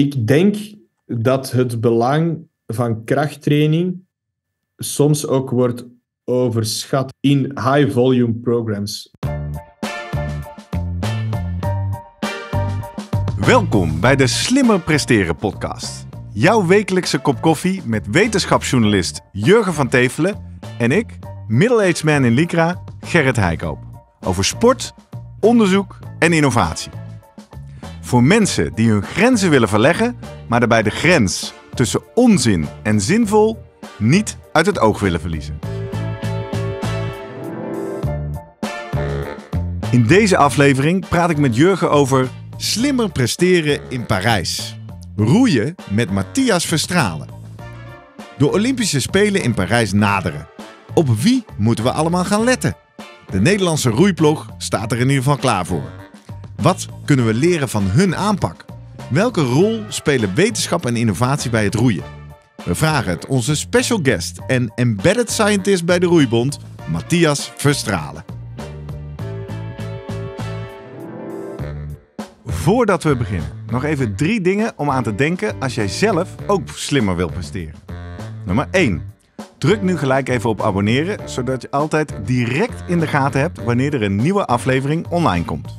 Ik denk dat het belang van krachttraining soms ook wordt overschat in high volume programs. Welkom bij de Slimmer Presteren podcast. Jouw wekelijkse kop koffie met wetenschapsjournalist Jurgen van Tevelen en ik, middle-aged man in Lycra, Gerrit Heikoop. Over sport, onderzoek en innovatie voor mensen die hun grenzen willen verleggen, maar daarbij de grens tussen onzin en zinvol niet uit het oog willen verliezen. In deze aflevering praat ik met Jurgen over slimmer presteren in Parijs. Roeien met Matthias Verstralen. De Olympische Spelen in Parijs naderen. Op wie moeten we allemaal gaan letten? De Nederlandse roeiploeg staat er in ieder geval klaar voor. Wat kunnen we leren van hun aanpak? Welke rol spelen wetenschap en innovatie bij het roeien? We vragen het onze special guest en embedded scientist bij de Roeibond, Matthias Verstralen. Voordat we beginnen, nog even drie dingen om aan te denken als jij zelf ook slimmer wil presteren. Nummer 1. Druk nu gelijk even op abonneren, zodat je altijd direct in de gaten hebt wanneer er een nieuwe aflevering online komt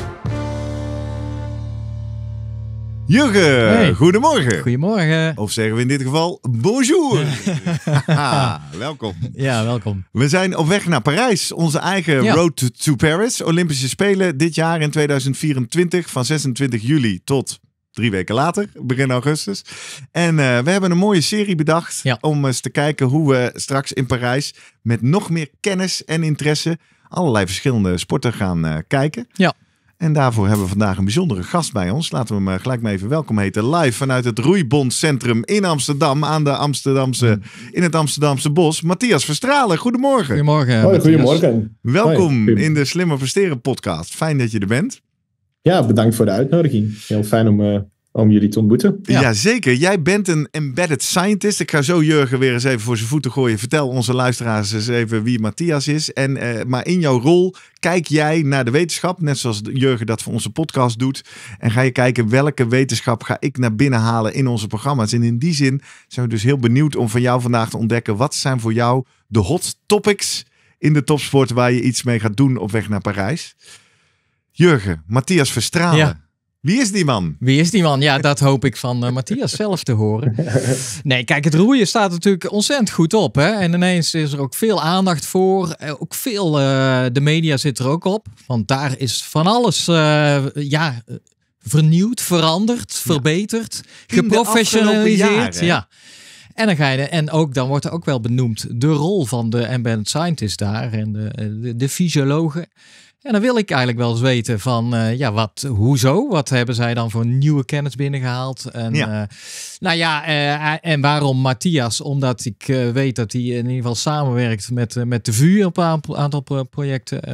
Jurgen, goedemorgen. Goedemorgen. Of zeggen we in dit geval bonjour. welkom. Ja, welkom. We zijn op weg naar Parijs. Onze eigen Road to, to Paris. Olympische Spelen dit jaar in 2024 van 26 juli tot drie weken later, begin augustus. En eh, we hebben een mooie serie bedacht om eens te kijken hoe we straks in Parijs met nog meer kennis en interesse allerlei verschillende sporten gaan eh, kijken. Ja. En daarvoor hebben we vandaag een bijzondere gast bij ons. Laten we hem eh, gelijk maar even welkom heten. Live vanuit het Roeibondcentrum in Amsterdam. Aan de Amsterdamse, mm. in het Amsterdamse bos. Matthias Verstralen, goedemorgen. Goedemorgen. goedemorgen. Welkom in de Slimmer Versteren podcast. Fijn dat je er bent. Ja, bedankt voor de uitnodiging. Heel fijn om eh, om jullie te ontmoeten. Ja. Jazeker, jij bent een embedded scientist. Ik ga zo Jurgen weer eens even voor zijn voeten gooien. Vertel onze luisteraars eens even wie Matthias is. En, eh, maar in jouw rol kijk jij naar de wetenschap, net zoals Jurgen dat voor onze podcast doet. En ga je kijken welke wetenschap ga ik naar binnen halen in onze programma's. En in die zin zijn we dus heel benieuwd om van jou vandaag te ontdekken. Wat zijn voor jou de hot topics in de topsport waar je iets mee gaat doen op weg naar Parijs? Jurgen, Matthias Verstralen. Ja. Wie is die man? Wie is die man? Ja, dat hoop ik van eh, Matthias zelf te horen. Nee, kijk, het roeien staat natuurlijk ontzettend goed op. Hè? En ineens is er ook veel aandacht voor. Eh, ook veel, eh, de media zit er ook op. Want daar is van alles, ja, vernieuwd, veranderd, verbeterd, geprofessionaliseerd. ja. En dan ga je, en ook dan wordt er ook wel benoemd de rol van de embedded scientist daar en de, de, de fysiologen. En dan wil ik eigenlijk wel eens weten van, eh, ja, wat, hoezo? Wat hebben zij dan voor nieuwe kennis binnengehaald? En, eh, nou ja, eh, en waarom Matthias? Omdat ik weet dat hij in ieder geval samenwerkt met, met de vuur op een aantal projecten.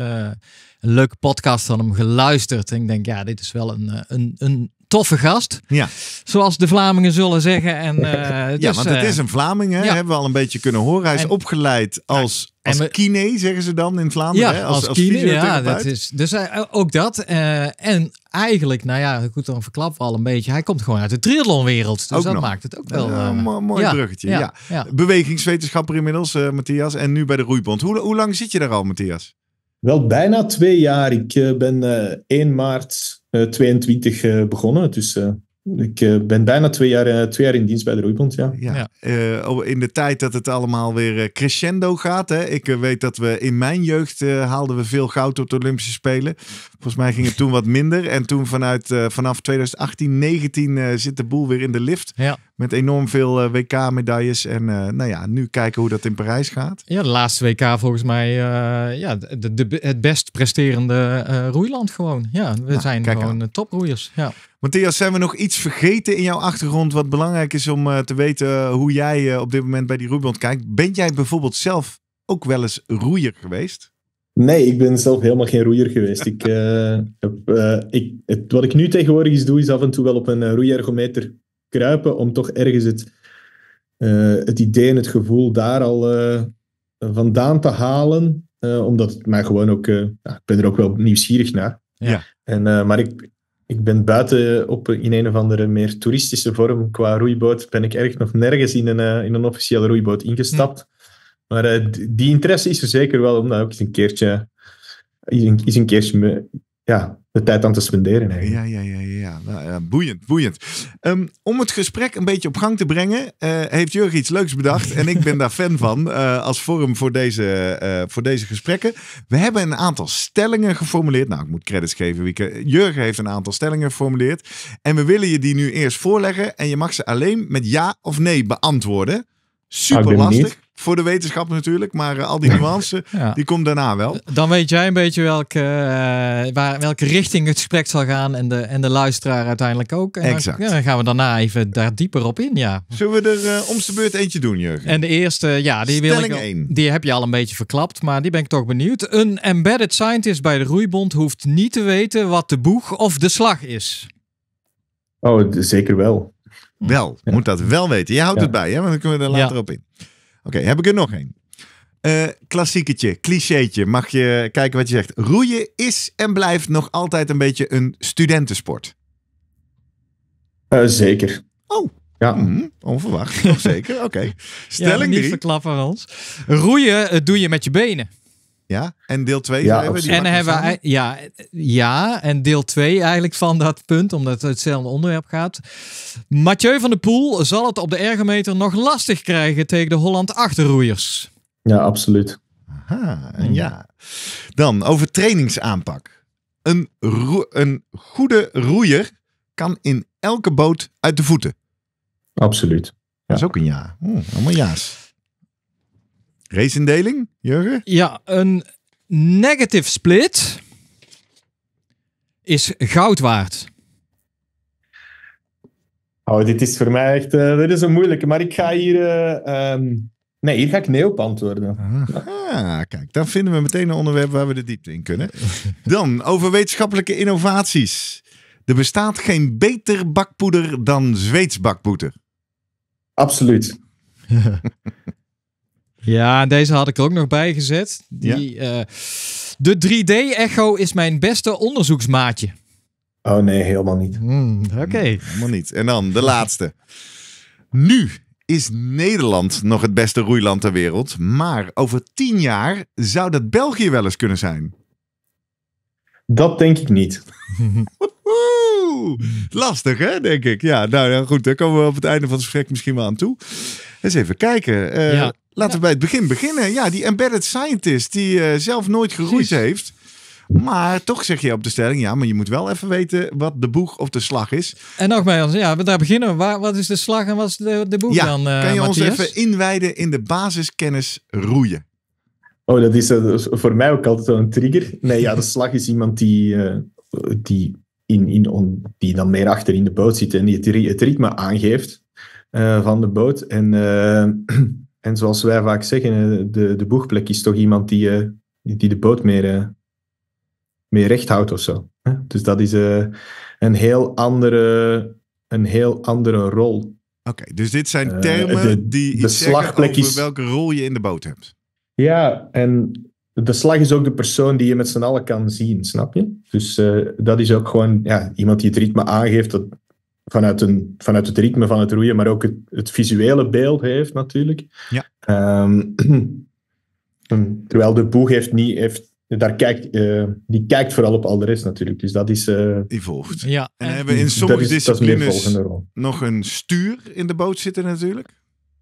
een leuke podcast van hem geluisterd. En ik denk, ja, dit is wel een, een, een toffe gast. Ja. Zoals de Vlamingen zullen zeggen. En, ja, eh, want het eh, is een Vlaming, hè? Ja. hebben we al een beetje kunnen horen. Hij is opgeleid als, als we, kine, zeggen ze dan in Vlaanderen. Ja, hè? Als, als, ja. Dat is, dus eh, ook dat. en eigenlijk, nou ja, moet dan verklappen we al een beetje. Hij komt gewoon uit de triathlonwereld. Dus dat maakt het ook wel... Een mooi bruggetje, ja, Bewegingswetenschapper inmiddels, Matthias. En nu bij de Roeibond. Hoe, hoe lang zit je daar al, Matthias? Wel bijna twee jaar. Ik ben 1 maart 22 eh, eh, begonnen. Dus eh, ik ben bijna twee jaar, twee jaar in dienst bij de Roeibond, ja. ja. Oh, in de tijd dat het allemaal weer crescendo gaat. Hè? Ik weet dat we in mijn jeugd haalden we veel goud op de Olympische Spelen. Volgens mij ging het toen wat minder. En toen vanuit, vanaf 2018, 19 zit de boel weer in de lift. Ja. Met enorm veel eh, WK-medailles. En eh, nou ja, nu kijken hoe dat in Parijs gaat. Ja, de laatste WK volgens mij eh, ja, het best presterende roeiland gewoon. Ja, we nou, zijn gewoon toproeiers. Ja. Matthias, zijn we nog iets vergeten in jouw achtergrond wat belangrijk is om te weten hoe jij op dit moment bij die roeibond kijkt? Ben jij bijvoorbeeld zelf ook wel eens roeier geweest? Nee, ik ben zelf helemaal geen roeier geweest. ik, ik, het, wat ik nu tegenwoordig eens doe, is af en toe wel op een roeiergometer kruipen om toch ergens het, eh, het idee en het gevoel daar al eh, vandaan te halen. Eh, omdat het gewoon ook, ja, ik ben er ook wel nieuwsgierig naar. Ja. En, maar ik, ik ben buiten op, in een of andere meer toeristische vorm qua roeiboot, ben ik erg nog nergens in een, in een officiële roeiboot ingestapt. Hm. Maar die interesse is er zeker wel om dat ook eens een keertje, is een, keertje ja, de tijd aan te spenderen. Ja, ja, ja, ja. ja nou, boeiend, boeiend. Ehm, om het gesprek een beetje op gang te brengen, eh, heeft Jurgen iets leuks bedacht. en ik ben daar fan van eh, als vorm voor deze, eh, voor deze gesprekken. We hebben een aantal stellingen geformuleerd. Nou, ik moet credits geven. Wieke. Jurgen heeft een aantal stellingen geformuleerd. En we willen je die nu eerst voorleggen. En je mag ze alleen met ja of nee beantwoorden. Ah, Super lastig voor de wetenschap natuurlijk, maar eh, al die nuance, die komt daarna wel. Dan weet jij een beetje welke, eh, waar, welke richting het gesprek zal gaan en de, en de luisteraar uiteindelijk ook. En exact. Dan, gaan we daarna even daar dieper op in, ja. Zullen we er uh, om de beurt eentje doen, Jurgen? En de eerste, ja, die, wil ik, die heb je al een beetje verklapt, maar die ben ik toch benieuwd. Een embedded scientist bij de Roeibond hoeft niet te weten wat de boeg of de slag is. Oh, zeker wel. Wel, moet dat wel weten. Je houdt het bij, hè? want dan kunnen we er later op in. Oké, heb ik er nog één. Eh, klassieketje, clichétje. Mag je kijken wat je zegt. Roeien is en blijft nog altijd een beetje een studentensport. Eh, zeker. Oh, ja. Mhm, onverwacht. zeker, oké. Okay. Stelling ja, niet drie. verklappen, Hans. Roeien eh, doe je met je benen. Ja, en deel 2 ja, hebben we. hebben ja, ja, en deel 2 eigenlijk van dat punt, omdat het hetzelfde onderwerp gaat. Mathieu van der Poel zal het op de ergometer nog lastig krijgen tegen de Holland achterroeiers. Ja, absoluut. Aha, en ja. Dan over trainingsaanpak. Een, een goede roeier kan in elke boot uit de voeten. Absoluut. Ja. Dat is ook een ja. Oh, allemaal ja's. Racindeling, Jurgen? Ja, een negative split is goud waard. Oh, dit is voor mij echt... Uh, dit is een moeilijke, maar ik ga hier... Eh, ehm, nee, hier ga ik nee op antwoorden. Ah, kijk, dan vinden we meteen een onderwerp waar we de diepte in kunnen. Dan, over wetenschappelijke innovaties. Er bestaat geen beter bakpoeder dan Zweeds bakpoeder. Absoluut. Ja, deze had ik er ook nog bij gezet. Die, eh, de 3D-echo is mijn beste onderzoeksmaatje. Oh nee, helemaal niet. Hmm, oké. Helemaal niet. En dan de laatste. Nu is Nederland nog het beste roeiland ter wereld. Maar over tien jaar zou dat België wel eens kunnen zijn. Dat denk ik niet. lastig hè, denk ik. Ja, nou ja, goed, daar komen we op het einde van het gesprek misschien wel aan toe. Eens even kijken. Eh, ja. Laten we bij het begin beginnen. Ja, die embedded scientist die eh, zelf nooit geroeid heeft. Maar toch zeg je op de stelling, ja, maar je moet wel even weten wat de boeg of de slag is. En nogmaals, ja, we daar beginnen Waar, wat is de slag en wat is de, de boeg dan, uh, Kan je ons even inwijden in de basiskennis roeien? Oh, dat is voor mij ook altijd wel een trigger. Nee, ja, de slag is iemand die, eh, die, in, in on, die dan meer achter in de boot zit en die het, het ritme aangeeft van de boot. En En zoals wij vaak zeggen, de, de boegplek is toch iemand die, eh, die de boot meer, eh, meer recht houdt of zo. Dus dat is eh, een, heel andere, een heel andere rol. Oké, dus dit zijn termen die iets welke rol je in de boot hebt. Ja, en de slag is ook de persoon die je met z'n allen kan zien, snap je? Dus dat is ook gewoon ja, iemand die het ritme aangeeft, dat, vanuit, een, vanuit het ritme van het roeien, maar ook het, visuele beeld heeft natuurlijk. Ja. Ehm, terwijl de boeg heeft niet, heeft, daar kijkt, eh, die kijkt vooral op al de rest natuurlijk. Dus dat is... Eh, die volgt. Ja, en, hebben we in sommige disciplines nog een stuur in de boot zitten natuurlijk?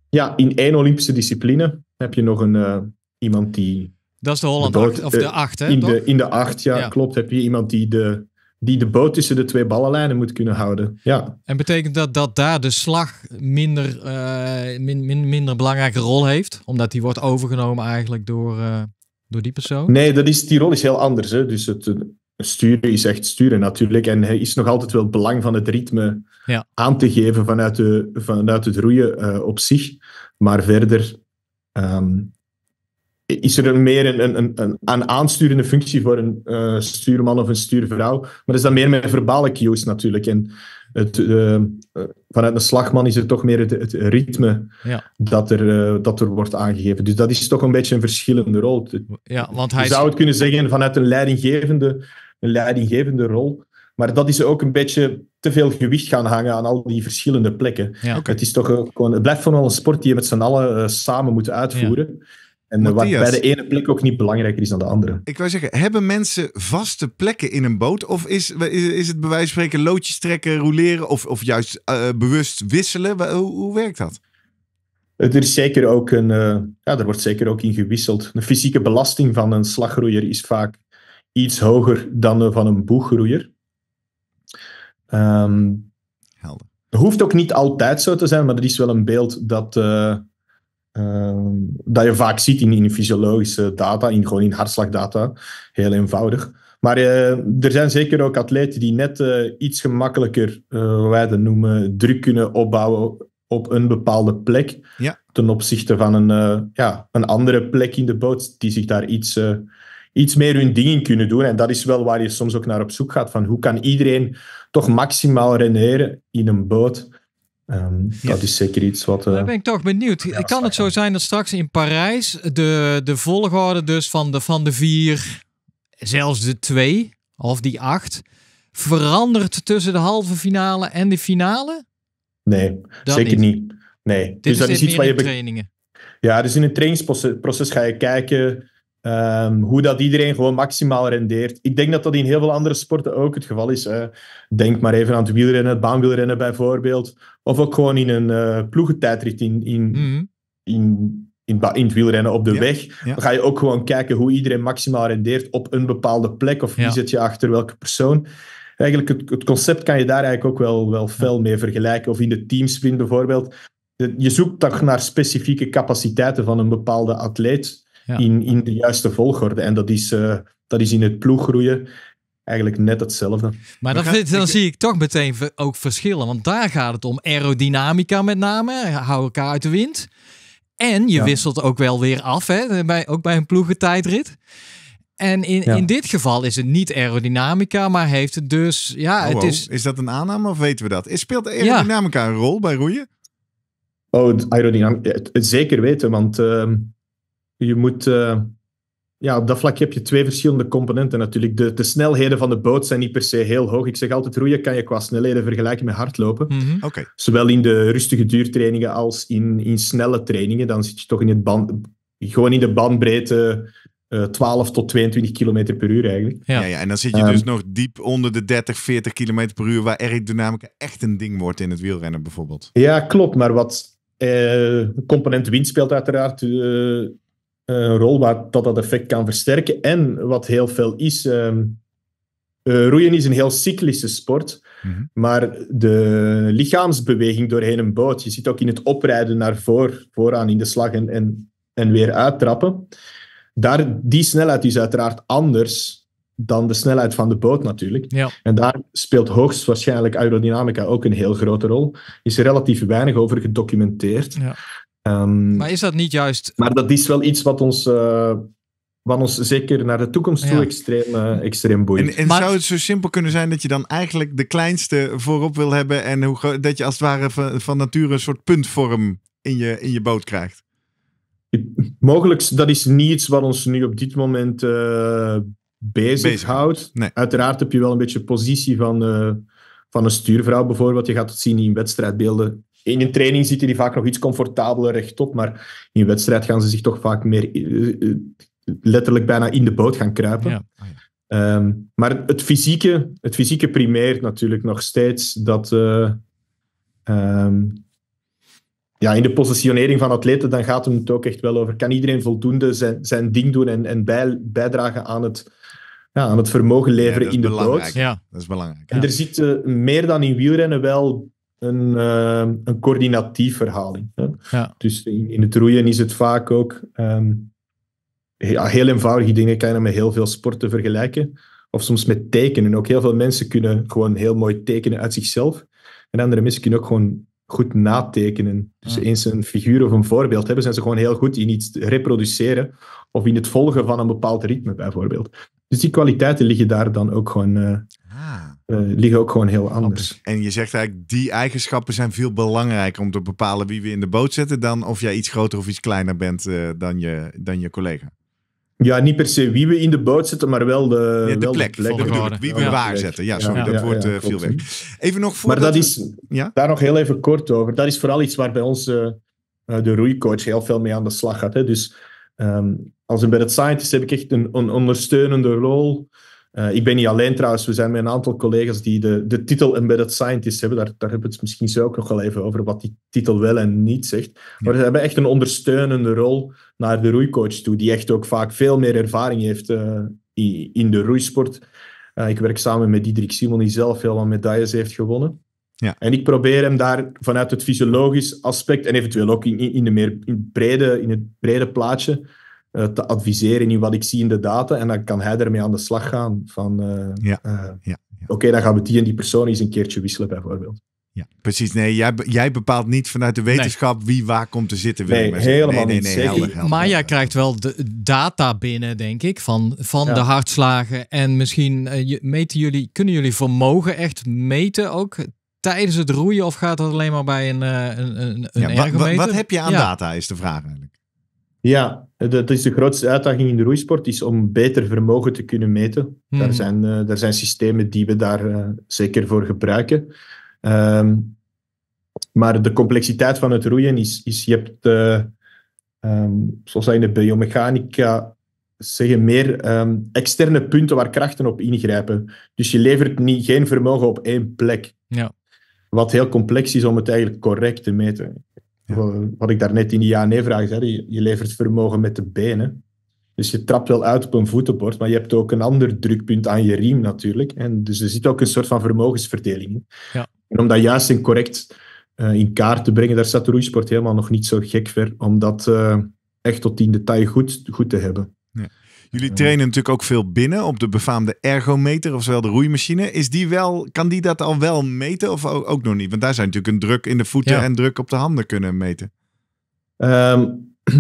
Ja, in één Olympische discipline heb je nog een, eh, iemand die... Dat is de Holland of de acht, hè? In, de, in de acht, ja, ja, klopt. Heb je iemand die de die de boot tussen de twee ballenlijnen moet kunnen houden. Ja. En betekent dat dat daar de slag minder, uh, min, min, minder belangrijke rol heeft? Omdat die wordt overgenomen eigenlijk door, eh, door die persoon? Nee, dat is, die rol is heel anders. Hè? Dus het eh, sturen is echt sturen natuurlijk. En hij is nog altijd wel het belang van het ritme ja. aan te geven vanuit, de, vanuit het roeien op zich. Maar verder... Ehm, is er meer een, een, een, een aansturende functie voor een eh, stuurman of een stuurvrouw. Maar is dan meer met verbale cues natuurlijk. En het, eh, eh, vanuit een slagman is het toch meer het, ritme dat, er, dat er wordt aangegeven. Dus dat is toch een beetje een verschillende rol. Ja, want hij Je zou het kunnen zeggen vanuit een leidinggevende, een leidinggevende rol. Maar dat is ook een beetje te veel gewicht gaan hangen aan al die verschillende plekken. het, is toch gewoon, het blijft gewoon een sport die je met z'n allen samen moet uitvoeren. En eh, wat bij de ene plek ook niet belangrijker is dan de andere. Ik wou zeggen, hebben mensen vaste plekken in een boot? Of is, is het bij wijze van spreken loodjes trekken, roleren of, of juist eh, bewust wisselen? Hoe, hoe werkt dat? Er, is zeker ook een, eh, ja, er wordt zeker ook in gewisseld. De fysieke belasting van een slagroeier is vaak iets hoger dan de van een boegroeier. Um, ehm, Helder. Hoeft ook niet altijd zo te zijn, maar er is wel een beeld dat... Ehm, dat je vaak ziet in, in fysiologische data, in, gewoon in hartslagdata. Heel eenvoudig. Maar eh, er zijn zeker ook atleten die net eh, iets gemakkelijker, eh, wij dat noemen, druk kunnen opbouwen op een bepaalde plek. Ten opzichte van een, ja, een andere plek in de boot die zich daar iets, iets meer hun dingen kunnen doen. En dat is wel waar je soms ook naar op zoek gaat. Van hoe kan iedereen toch maximaal reneren in een boot? Ehm, dat is zeker iets wat. Eh, ik ben toch benieuwd. kan het zo zijn dat straks in Parijs de, de volgorde dus van de, van de vier, zelfs de twee of die acht, verandert tussen de halve finale en de finale? Nee, dat zeker niet. Nee. dus dat is iets waar je. Trainingen. Ja, dus in het trainingsproces ga je kijken. Ehm, hoe dat iedereen gewoon maximaal rendeert. Ik denk dat dat in heel veel andere sporten ook het geval is. Denk maar even aan het wielrennen, het baanwielrennen bijvoorbeeld. Of ook gewoon in een uh, ploegentijdrit in, in, mhm. in, in, in, het wielrennen op de weg. Dan ga je ook gewoon kijken hoe iedereen maximaal rendeert op een bepaalde plek. Of wie zit je achter welke persoon eigenlijk het, het, concept kan je daar eigenlijk ook wel, wel fel mee vergelijken. Of in de teamsprint bijvoorbeeld. Je zoekt toch naar specifieke capaciteiten van een bepaalde atleet in, in de juiste volgorde. En dat is, eh, dat is in het ploeggroeien eigenlijk net hetzelfde. Maar dat dan zie ik toch meteen ook verschillen. Want daar gaat het om aerodynamica met name. Hou elkaar uit de wind. En je wisselt ook wel weer af, hè? Bij, ook bij een ploegentijdrit. En in, in dit geval is het niet aerodynamica, maar heeft het dus... Ja, oh, het oh, is... is dat een aanname of weten we dat? Speelt aerodynamica een rol bij roeien? Oh, aerodynamica... Zeker weten, want ehm, je moet... Eh, ja, op dat vlak heb je twee verschillende componenten natuurlijk. De, de snelheden van de boot zijn niet per se heel hoog. Ik zeg altijd, roeien kan je qua snelheden vergelijken met hardlopen. Mhm. Zowel in de rustige duurtrainingen als in, in snelle trainingen. Dan zit je toch in het band, gewoon in de bandbreedte uh, eh, 12 tot 22 km per uur eigenlijk. Ja. ja, en dan zit je ehm. dus nog diep onder de 30, 40 km per uur... waar aerodynamica echt een ding wordt in het wielrennen bijvoorbeeld. Ja, klopt. Maar wat uh, component wind speelt uiteraard... Eh, eh, een rol waar dat, dat effect kan versterken. En wat heel veel is, ehm, eh, roeien is een heel cyclische sport, mhm. maar de lichaamsbeweging doorheen een boot, je ziet ook in het oprijden naar voor, vooraan in de slag en, en, en weer uittrappen, daar, die snelheid is uiteraard anders dan de snelheid van de boot natuurlijk. En daar speelt hoogstwaarschijnlijk aerodynamica ook een heel grote rol. Is relatief weinig over gedocumenteerd. Ja. Ehm, maar is dat niet juist... Maar dat is wel iets wat ons... Eh, wat ons zeker naar de toekomst toe extreem, eh, extreem boeit. En, en zou het zo simpel kunnen zijn dat je dan eigenlijk de kleinste voorop wil hebben en hoe, dat je als het ware van, van nature een soort puntvorm in je, in je boot krijgt? Mogelijk, dat is niet iets wat ons nu op dit moment eh, bezighoudt. Bezig. Nee. Uiteraard heb je wel een beetje positie van, van een stuurvrouw bijvoorbeeld. Je gaat het zien in wedstrijdbeelden in een training zitten die vaak nog iets comfortabeler rechtop, maar in wedstrijd gaan ze zich toch vaak meer eh, eh, letterlijk bijna in de boot gaan kruipen. Ah, ehm, maar het fysieke, het fysieke primeert natuurlijk nog steeds dat. Eh, ehm, ja, in de positionering van atleten, dan gaat het ook echt wel over: kan iedereen voldoende zijn, zijn ding doen en, en bij, bijdragen aan het, ja, aan het vermogen leveren in de boot? Ja, dat is belangrijk. En er zit meer dan in wielrennen wel een, ehm, een coördinatief verhaal. Dus in, in, het roeien is het vaak ook ehm, heel eenvoudige dingen, kan je met heel veel sporten vergelijken. Of soms met tekenen. Ook heel veel mensen kunnen gewoon heel mooi tekenen uit zichzelf. En andere mensen kunnen ook gewoon goed natekenen. Dus eens een figuur of een voorbeeld hebben, zijn ze gewoon heel goed in iets reproduceren of in het volgen van een bepaald ritme bijvoorbeeld. Dus die kwaliteiten liggen daar dan ook gewoon eh, ah. Eh, liggen ook gewoon heel anders. En je zegt eigenlijk, die eigenschappen zijn veel belangrijker om te bepalen wie we in de boot zetten dan of jij iets groter of iets kleiner bent eh, dan, je, dan je collega. Ja, niet per se wie we in de boot zetten, maar wel de, de, wel plek, de plek. wie we waar zetten. Ja, sorry, dat wordt eh, veel weg. Even nog voor. Maar dat is, daar nog heel even kort over. Dat is vooral iets waar bij ons de roeicoach heel veel mee aan de slag gaat. Hè. Dus ehm, als een embedded scientist heb ik echt een ondersteunende rol eh, ik ben niet alleen trouwens, we zijn met een aantal collega's die de, de titel Embedded Scientist hebben. Daar, hebben we het misschien zo ook nog wel even over, wat die titel wel en niet zegt. Maar ze hebben echt een ondersteunende rol naar de roeicoach toe, die echt ook vaak veel meer ervaring heeft eh, in de roeisport. Eh, ik werk samen met Diederik Simon, die zelf heel wat medailles heeft gewonnen. Ja. En ik probeer hem daar vanuit het fysiologisch aspect en eventueel ook in, in, de meer, in, brede, in het brede plaatje eh, te adviseren in wat ik zie in de data. En dan kan hij ermee aan de slag gaan. Van, eh, ja, eh, ja, ja. Oké, dan gaan we die en die persoon eens een keertje wisselen, bijvoorbeeld. Ja, precies. Nee, jij, jij bepaalt niet vanuit de wetenschap wie waar komt te zitten. Nee, helemaal nee, nee, niet. Nee, maar jij krijgt wel de data binnen, denk ik, van, van de hartslagen. En misschien meten jullie, kunnen jullie vermogen echt meten ook tijdens het roeien? Of gaat dat alleen maar bij een, uh, een, een, ja, wat, heb je aan data, is de vraag eigenlijk. Ja, dat is de grootste uitdaging in de roeisport, is om beter vermogen te kunnen meten. Hmm. Daar, zijn, eh, daar zijn systemen die we daar eh, zeker voor gebruiken. Ehm, maar de complexiteit van het roeien is, is je hebt, eh, ehm, zoals in de biomechanica zeggen, meer ehm, externe punten waar krachten op ingrijpen. Dus je levert niet, geen vermogen op één plek. Ja. Wat heel complex is om het eigenlijk correct te meten. Wat ik daarnet in die ja-nee-vraag zei, je, levert vermogen met de benen. Dus je trapt wel uit op een voetenbord, maar je hebt ook een ander drukpunt aan je riem natuurlijk. En dus er zit ook een soort van vermogensverdeling in. Ja. En om dat juist en correct eh, in kaart te brengen, daar staat de roeisport helemaal nog niet zo gek ver om dat eh, echt tot in detail goed, goed te hebben. Jullie mhm. trainen natuurlijk ook veel binnen op de befaamde ergometer, ofwel de roeimachine. Is die wel, kan die dat al wel meten of ook nog niet? Want daar zijn natuurlijk een druk in de voeten en druk op de handen kunnen meten. Ehm,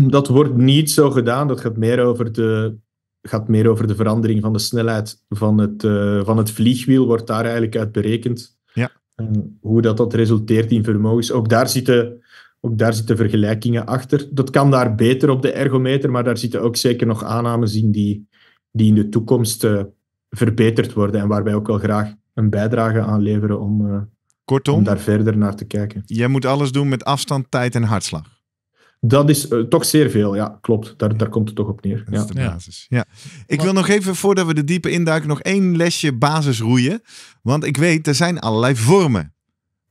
dat wordt niet zo gedaan. Dat gaat meer over de, gaat meer over de verandering van de snelheid van het, eh, van het vliegwiel, wordt daar eigenlijk uit berekend. Ja. hoe dat, dat resulteert in vermogens. Ook daar zitten ook daar zitten vergelijkingen achter. Dat kan daar beter op de ergometer, maar daar zitten ook zeker nog aannames in die, die in de toekomst eh, verbeterd worden en waar wij ook wel graag een bijdrage aan leveren om, eh, Kortom, daar verder naar te kijken. Jij moet alles doen met afstand, tijd en hartslag. Dat is eh, toch zeer veel, ja, klopt. Daar, daar komt het toch op neer. Dat ja. is de basis. Ja. Ik wil nog even, voordat we de diepe induiken, nog één lesje basis roeien. Want ik weet, er zijn allerlei vormen.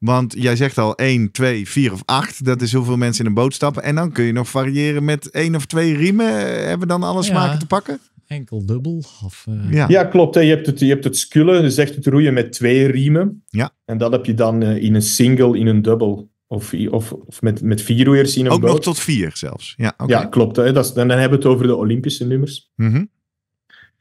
Want jij zegt al 1, 2, 4 of 8. Dat is hoeveel mensen in een boot stappen. En dan kun je nog variëren met één of twee riemen. Hebben we dan alle smaken te pakken? Enkel dubbel. Of, eh, ja. ja. klopt. Je, hebt het, je hebt het scullen, dus echt het roeien met twee riemen. Ja. En dat heb je dan eh, in een single, in een dubbel. Of, of, of met, met vier roeiers in een Ook nog tot vier zelfs. Ja, ja klopt. Hè. Dat dan, hebben we het over de Olympische nummers. Mm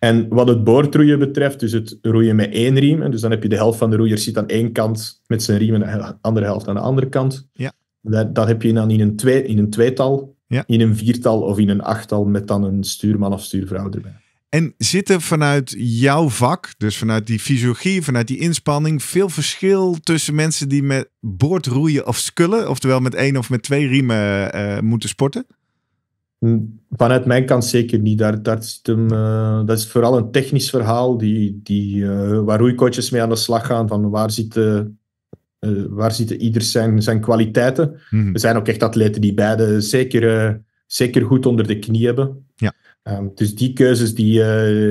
en wat het boordroeien betreft, dus het roeien met één riem, dus dan heb je de helft van de roeier zit aan één kant met zijn riem en de andere helft aan de andere kant. Ja. Dat, heb je dan in een, twee, in een tweetal, in een viertal of in een achttal met dan een stuurman of stuurvrouw erbij. En zit er vanuit jouw vak, dus vanuit die fysiologie, vanuit die inspanning, veel verschil tussen mensen die met boordroeien of skullen, oftewel met één of met twee riemen eh, moeten sporten? Vanuit mijn kant zeker niet. Eh, dat is vooral een technisch verhaal die, die, uh, waar roeicoaches mee aan de slag gaan. Van waar zitten, uh, waar ieder zijn, kwaliteiten? Mm. Er zijn ook echt atleten die beide zeker, zeker goed onder de knie hebben. Ja. Ehm, dus die keuzes die,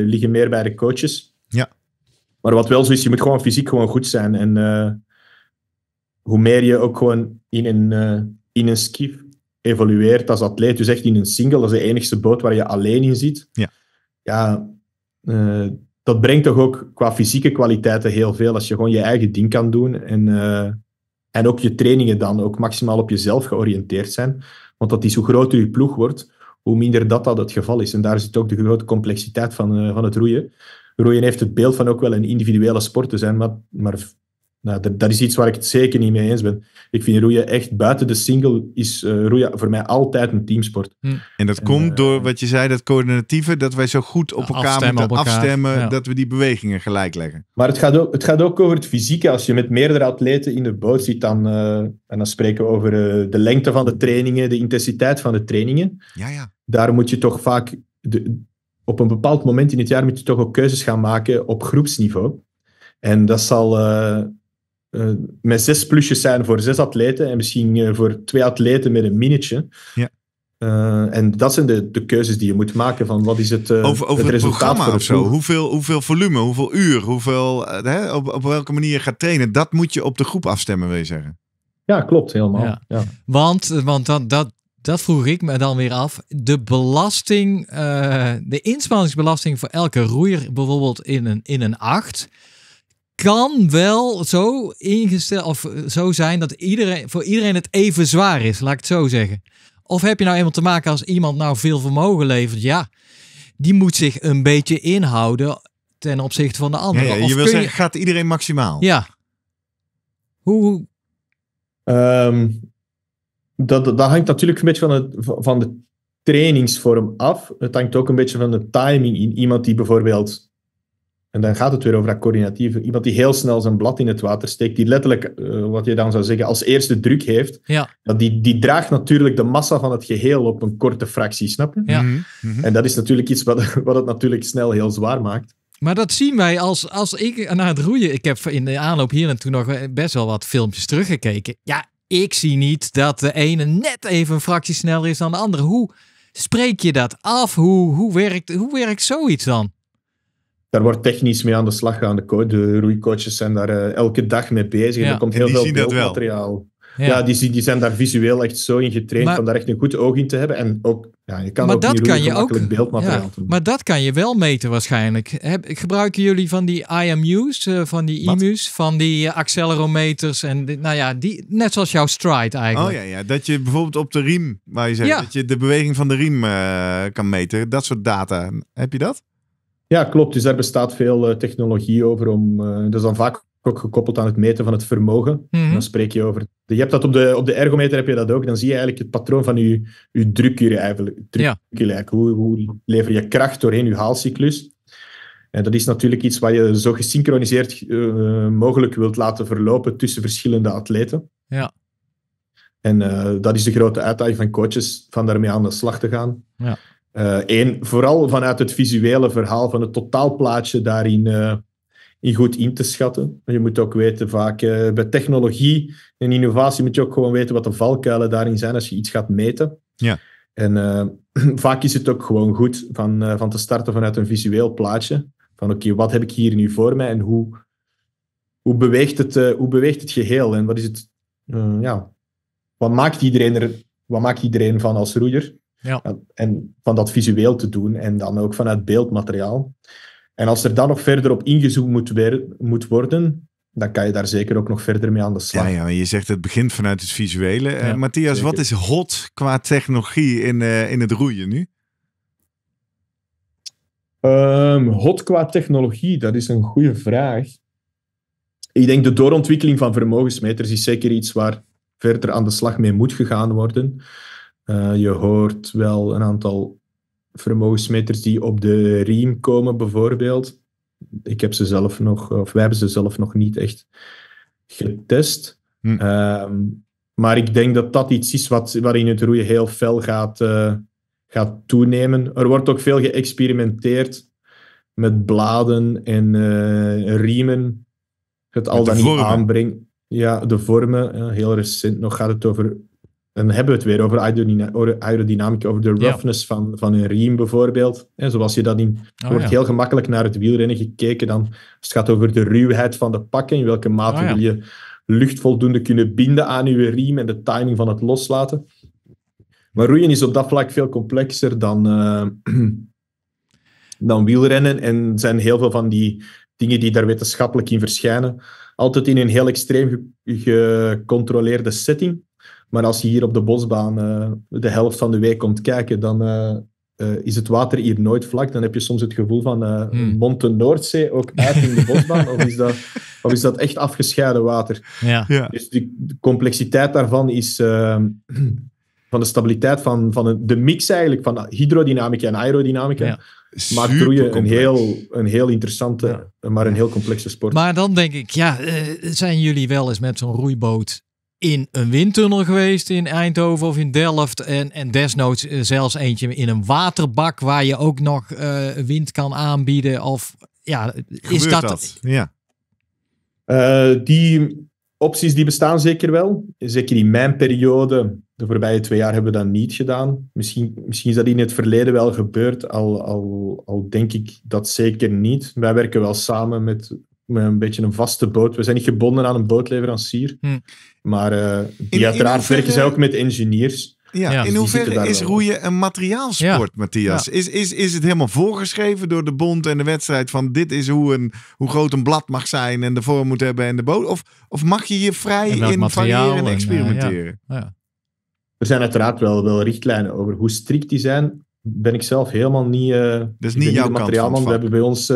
liggen meer bij de coaches. Ja. Maar wat wel zo is, je moet gewoon fysiek gewoon goed zijn. En hoe meer je ook gewoon in een, in een skif evolueert als atleet. Dus echt in een single, dat is de enigste boot waar je alleen in zit. Ja, ja eh, dat brengt toch ook qua fysieke kwaliteiten heel veel. Als je gewoon je eigen ding kan doen en, eh, en ook je trainingen dan ook maximaal op jezelf georiënteerd zijn. Want dat is hoe groter je ploeg wordt, hoe minder dat dat het geval is. En daar zit ook de grote complexiteit van, eh, van het roeien. Roeien heeft het beeld van ook wel een individuele sport te zijn, maar, maar nou, dat, is iets waar ik het zeker niet mee eens ben. Ik vind roeien echt buiten de single is uh, eh, roeien voor mij altijd een teamsport. Hm. En dat komt eh, door wat je zei, dat coördinatieve, dat wij zo goed op elkaar afstemmen, moeten afstemmen, dat we die bewegingen gelijk leggen. Maar het gaat, ook, het gaat ook over het fysieke. Als je met meerdere atleten in de boot zit, dan, eh, en dan spreken we over de lengte van de trainingen, de intensiteit van de trainingen. Ja, ja. Daar moet je toch vaak, de, op een bepaald moment in het jaar, moet je toch ook keuzes gaan maken op groepsniveau. En dat zal uh, eh, met zes plusjes zijn voor zes atleten en misschien eh, voor twee atleten met een minnetje. Ja. Eh, en dat zijn de, de keuzes die je moet maken van wat is het, over, het, programma of zo. Hoeveel, hoeveel volume, hoeveel uur, hoeveel, hè, op, op welke manier je gaat trainen. Dat moet je op de groep afstemmen, wil je zeggen. Ja, klopt, helemaal. Ja. Want, want dat, dat, dat vroeg ik me dan weer af. De belasting, de inspanningsbelasting voor elke roeier bijvoorbeeld in een, in een acht kan wel zo ingesteld of zo zijn dat iedereen, voor iedereen het even zwaar is, laat ik het zo zeggen. Of heb je nou eenmaal te maken als iemand nou veel vermogen levert, ja, die moet zich een beetje inhouden ten opzichte van de andere. je wil zeggen, gaat iedereen maximaal? Ja. Hoe? Ehm, dat, dat hangt natuurlijk een beetje van, het, van de trainingsvorm af. Het hangt ook een beetje van de timing in iemand die bijvoorbeeld en dan gaat het weer over dat coördinatieve. Iemand die heel snel zijn blad in het water steekt, die letterlijk, eh, wat je dan zou zeggen, als eerste druk heeft, ja. die, die draagt natuurlijk de massa van het geheel op een korte fractie, snap je? Ja. Mhm. Mhm. En dat is natuurlijk iets wat, wat het natuurlijk snel heel zwaar maakt. Maar dat zien wij als, als ik naar het roeien. Ik heb in de aanloop hier en toen nog best wel wat filmpjes teruggekeken. Ja, ik zie niet dat de ene net even een fractie sneller is dan de andere. Hoe spreek je dat af? Hoe, hoe, werkt, hoe werkt zoiets dan? daar wordt technisch mee aan de slag gaan. De, de roeicoaches zijn daar eh, elke dag mee bezig. En er komt heel veel beeldmateriaal. Ja, ja die, die, zijn daar visueel echt zo in getraind om daar echt een goed oog in te hebben. En ook, ja, je kan maar ook dat kan je ook, beeldmateriaal Maar dat kan je wel meten waarschijnlijk. Heb, gebruiken jullie van die IMU's, eh, van die IMU's, e van die eh, accelerometers en nou ja, die, net zoals jouw stride eigenlijk. Oh ja, ja, dat je bijvoorbeeld op de riem, waar je zegt, dat je de beweging van de riem kan meten. Dat soort data. Heb je dat? Ja, klopt. Dus daar bestaat veel eh, technologie over. Om, eh, dat is dan vaak ook gekoppeld aan het meten van het vermogen. Mhm. Dan spreek je over. Je hebt dat op de, op de ergometer heb je dat ook. Dan zie je eigenlijk het patroon van je, je hier eigenlijk. eigenlijk. Hoe, hoe lever je kracht doorheen je haalcyclus? En dat is natuurlijk iets wat je zo gesynchroniseerd eh, mogelijk wilt laten verlopen tussen verschillende atleten. Ja. En dat is de grote uitdaging van coaches, van daarmee aan de slag te gaan. Ja. Eén, eh, vooral vanuit het visuele verhaal, van het totaalplaatje daarin eh, in goed in te schatten. Je moet ook weten, vaak eh, bij technologie en innovatie moet je ook gewoon weten wat de valkuilen daarin zijn als je iets gaat meten. Ja. En vaak is het ook gewoon goed van, van te starten vanuit een visueel plaatje. Van oké, wat heb ik hier nu voor mij en hoe, hoe, beweegt, het, hoe beweegt het geheel? En wat is het, ja, wat maakt iedereen er, wat maakt iedereen van als roeier? Ja. En van dat visueel te doen en dan ook vanuit beeldmateriaal. En als er dan nog verder op ingezoomd moet, moet worden, dan kan je daar zeker ook nog verder mee aan de slag. Ja, ja je zegt het begint vanuit het visuele. Eh, Matthias, wat is hot qua technologie in, eh, in het roeien nu? Ehm, hot qua technologie, dat is een goede vraag. Ik denk de doorontwikkeling van vermogensmeters is zeker iets waar verder aan de slag mee moet gegaan worden. Eh, je hoort wel een aantal vermogensmeters die op de riem komen, bijvoorbeeld. Ik heb ze zelf nog, of wij hebben ze zelf nog niet echt getest. Hm. Ehm, maar ik denk dat dat iets is wat, waarin het roeien heel fel gaat, eh, gaat toenemen. Er wordt ook veel geëxperimenteerd met bladen en eh, riemen. Het al dan niet aanbrengen. Ja, de vormen. heel recent nog gaat het over dan hebben we het weer over aerodynamica, over de roughness van, van een riem bijvoorbeeld. En zoals je dat in... Oh, wordt heel gemakkelijk naar het wielrennen gekeken dan. Als het gaat over de ruwheid van de pakken, in welke mate oh, wil je lucht voldoende kunnen binden aan je riem en de timing van het loslaten. Maar roeien is op dat vlak veel complexer dan, eh, dan wielrennen en zijn heel veel van die dingen die daar wetenschappelijk in verschijnen altijd in een heel extreem gecontroleerde setting maar als je hier op de bosbaan eh, de helft van de week komt kijken, dan, eh, eh, is het water hier nooit vlak, dan heb je soms het gevoel van uh, hmm. Noordzee ook uit in de bosbaan. of, is dat, of is dat echt afgescheiden water? Ja. ja. Dus die, de complexiteit daarvan is. van de stabiliteit van, van de mix eigenlijk van hydrodynamica en aerodynamica. Ja. Maakt roeien een heel, een heel interessante, maar een heel complexe sport. Maar dan denk ik, ja, zijn jullie wel eens met zo'n roeiboot in een windtunnel geweest in Eindhoven of in Delft. En, en desnoods eh, zelfs eentje in een waterbak waar je ook nog eh, wind kan aanbieden. Of ja, is dat... Ja. Eh, die opties die bestaan zeker wel. Zeker in mijn periode, de voorbije twee jaar, hebben we dat niet gedaan. Misschien, misschien is dat in het verleden wel gebeurd, al, al, al denk ik dat zeker niet. Wij werken wel samen met, met een beetje een vaste boot. We zijn niet gebonden aan een bootleverancier. Hm. Maar die eh, uiteraard werken ze ook met ingenieurs. Ja, in hoeverre is roeien een materiaalsport, ja. Matthias? Is, is, is het helemaal voorgeschreven door de bond en de wedstrijd van dit is hoe, een, hoe groot een blad mag zijn en de vorm moet hebben en de boot? Of, of mag je hier vrij in variëren en eh, experimenteren? Ja. er zijn uiteraard wel, wel richtlijnen over hoe strikt die zijn. Ben ik zelf helemaal niet. Uh, dat is niet jouw materiaalman. We hebben bij ons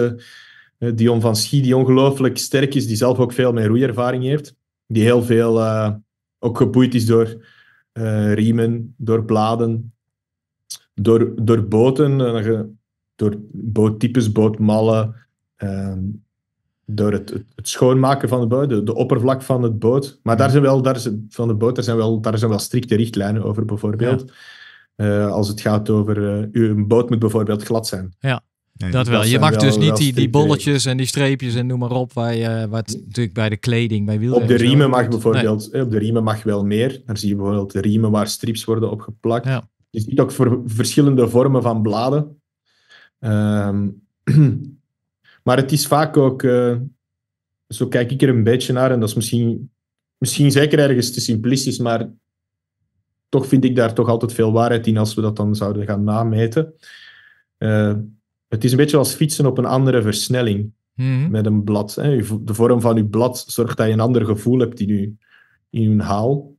Dion van Schie, die ongelooflijk sterk is, die zelf ook veel meer roeiervaring heeft die heel veel eh, ook geboeid is door eh, riemen, door bladen, door, door boten, eh, door boottypes, bootmallen, ehm, door het, het, schoonmaken van de boot, de, oppervlak van het boot. Maar daar zijn wel, daar is, van de boot, daar zijn wel, daar zijn wel strikte richtlijnen over bijvoorbeeld. als het gaat over, uw boot moet bijvoorbeeld glad zijn. Ja dat wel. Je mag dus niet die, die eh, bolletjes en die streepjes en noem maar op, waar je, wat natuurlijk bij de kleding, bij wielrennen... Op de riemen mag bijvoorbeeld, eh, op de riemen mag wel meer. Dan zie je bijvoorbeeld de riemen waar strips worden opgeplakt. Je ziet ook voor verschillende vormen van bladen. Ehm, maar het is vaak ook, eh, zo kijk ik er een beetje naar, en dat is misschien, misschien zeker ergens te simplistisch, maar toch vind ik daar toch altijd veel waarheid in als we dat dan zouden gaan nameten. Het is een beetje als fietsen op een andere versnelling mhm. met een blad. Hè. De vorm van uw blad zorgt dat je een ander gevoel hebt in uw, in uw haal.